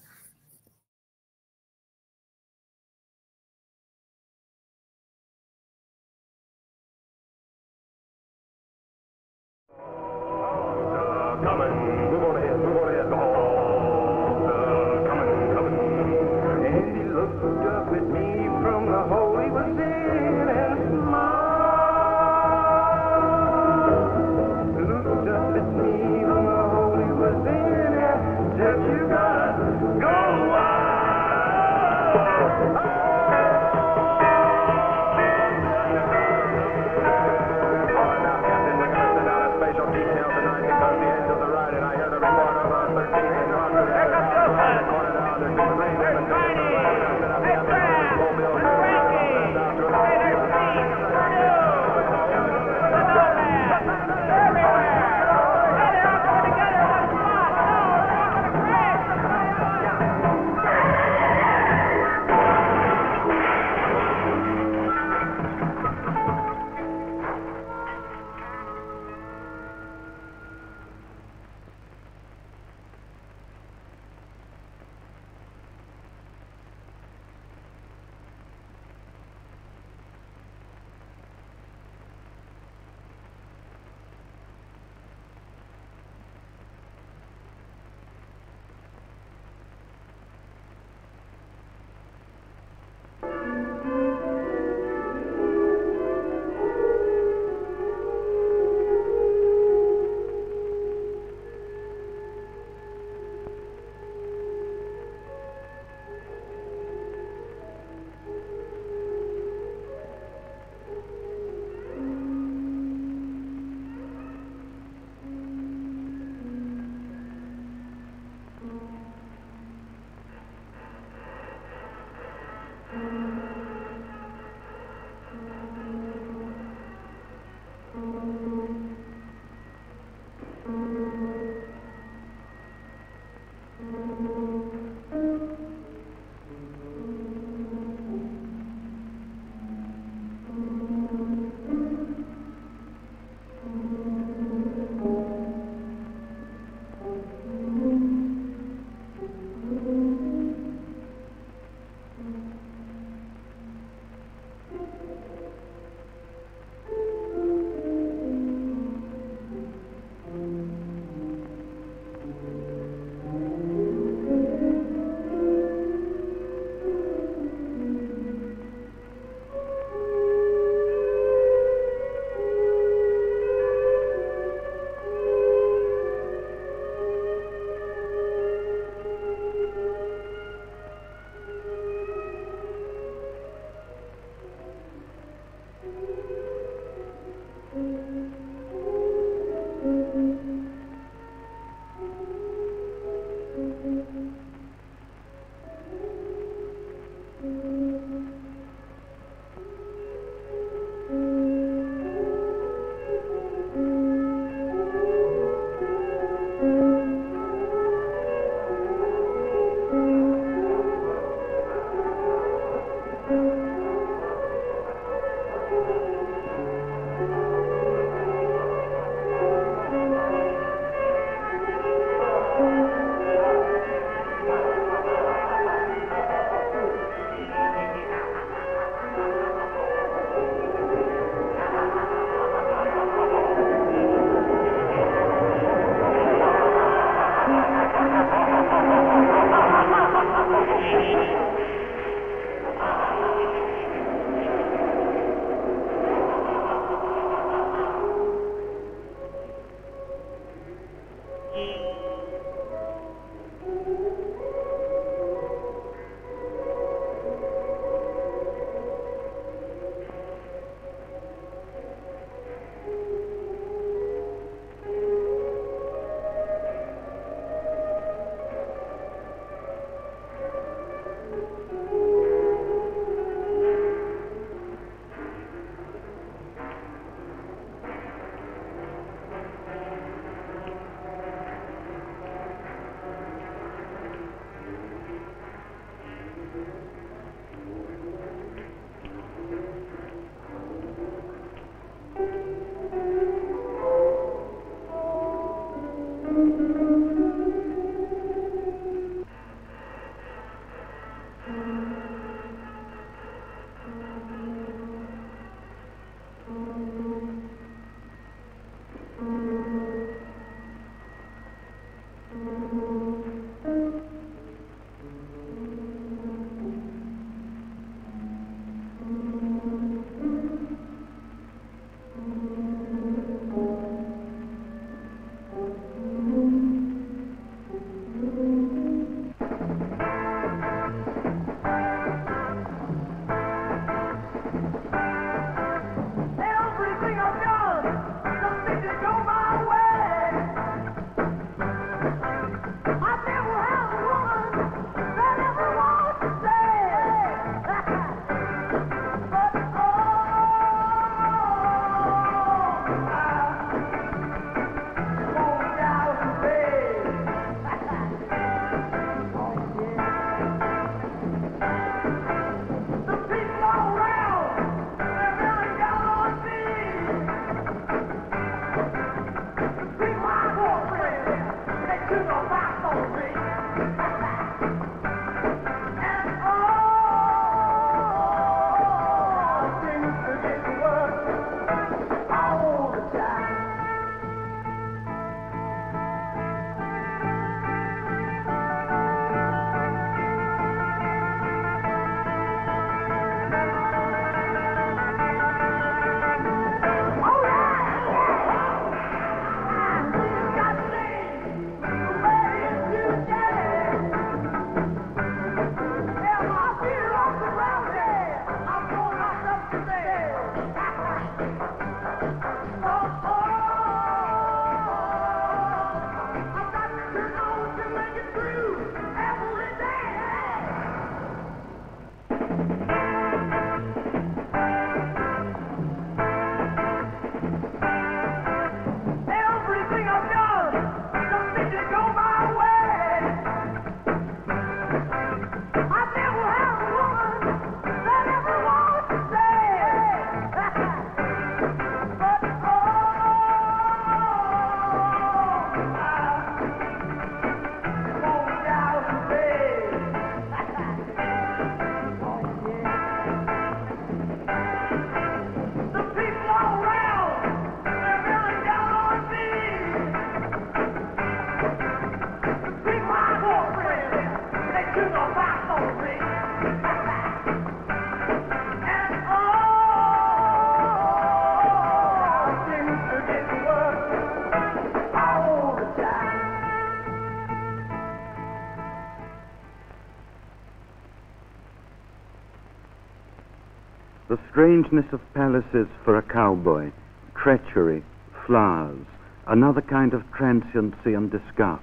strangeness of palaces for a cowboy, treachery, flowers, another kind of transiency and disgust,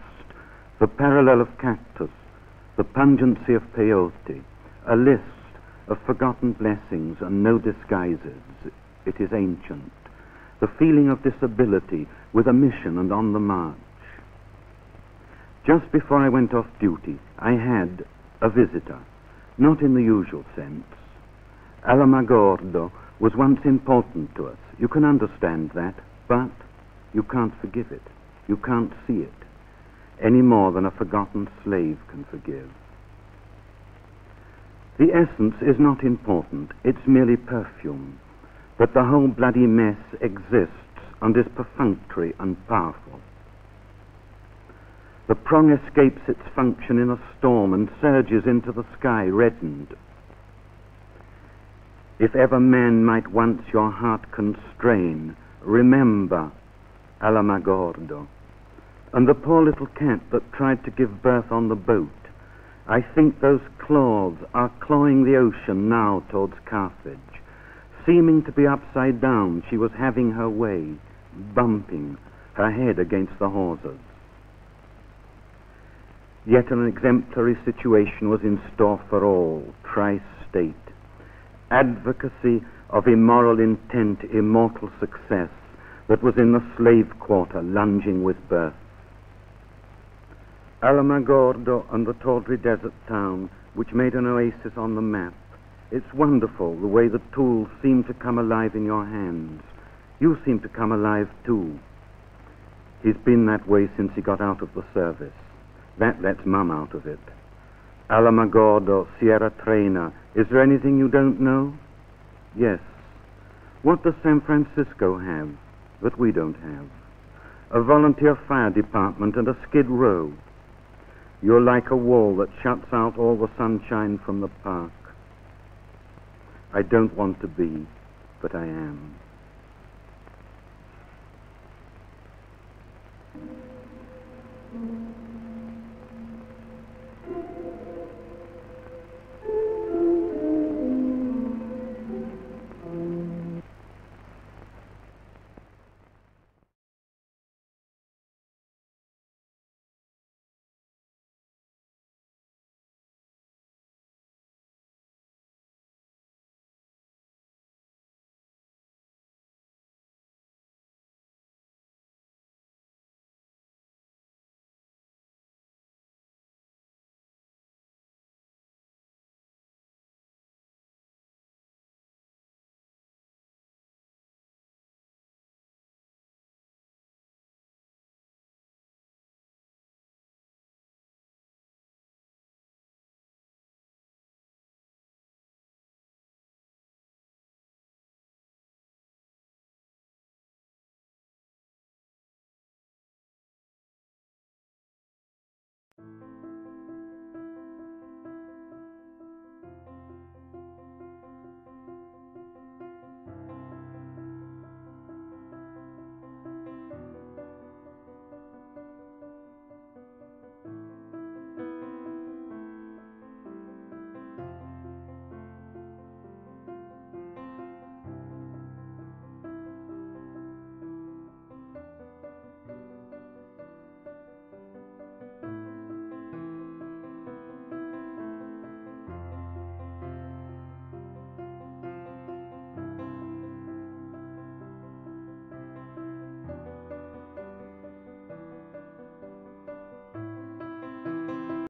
the parallel of cactus, the pungency of peyote, a list of forgotten blessings and no disguises. It is ancient. The feeling of disability with a mission and on the march. Just before I went off duty, I had a visitor, not in the usual sense, Alamagordo was once important to us. You can understand that, but you can't forgive it. You can't see it any more than a forgotten slave can forgive. The essence is not important, it's merely perfume. But the whole bloody mess exists and is perfunctory and powerful. The prong escapes its function in a storm and surges into the sky reddened if ever man might once your heart constrain, remember Alamagordo. And the poor little cat that tried to give birth on the boat. I think those claws are clawing the ocean now towards Carthage. Seeming to be upside down, she was having her way, bumping her head against the hawsers. Yet an exemplary situation was in store for all, tri-state advocacy of immoral intent, immortal success that was in the slave quarter, lunging with birth. Alamogordo and the tawdry desert town, which made an oasis on the map. It's wonderful the way the tools seem to come alive in your hands. You seem to come alive too. He's been that way since he got out of the service. That lets Mum out of it. Alamogordo, Sierra Trena. Is there anything you don't know? Yes. What does San Francisco have that we don't have? A volunteer fire department and a skid row. You're like a wall that shuts out all the sunshine from the park. I don't want to be, but I am. Mm.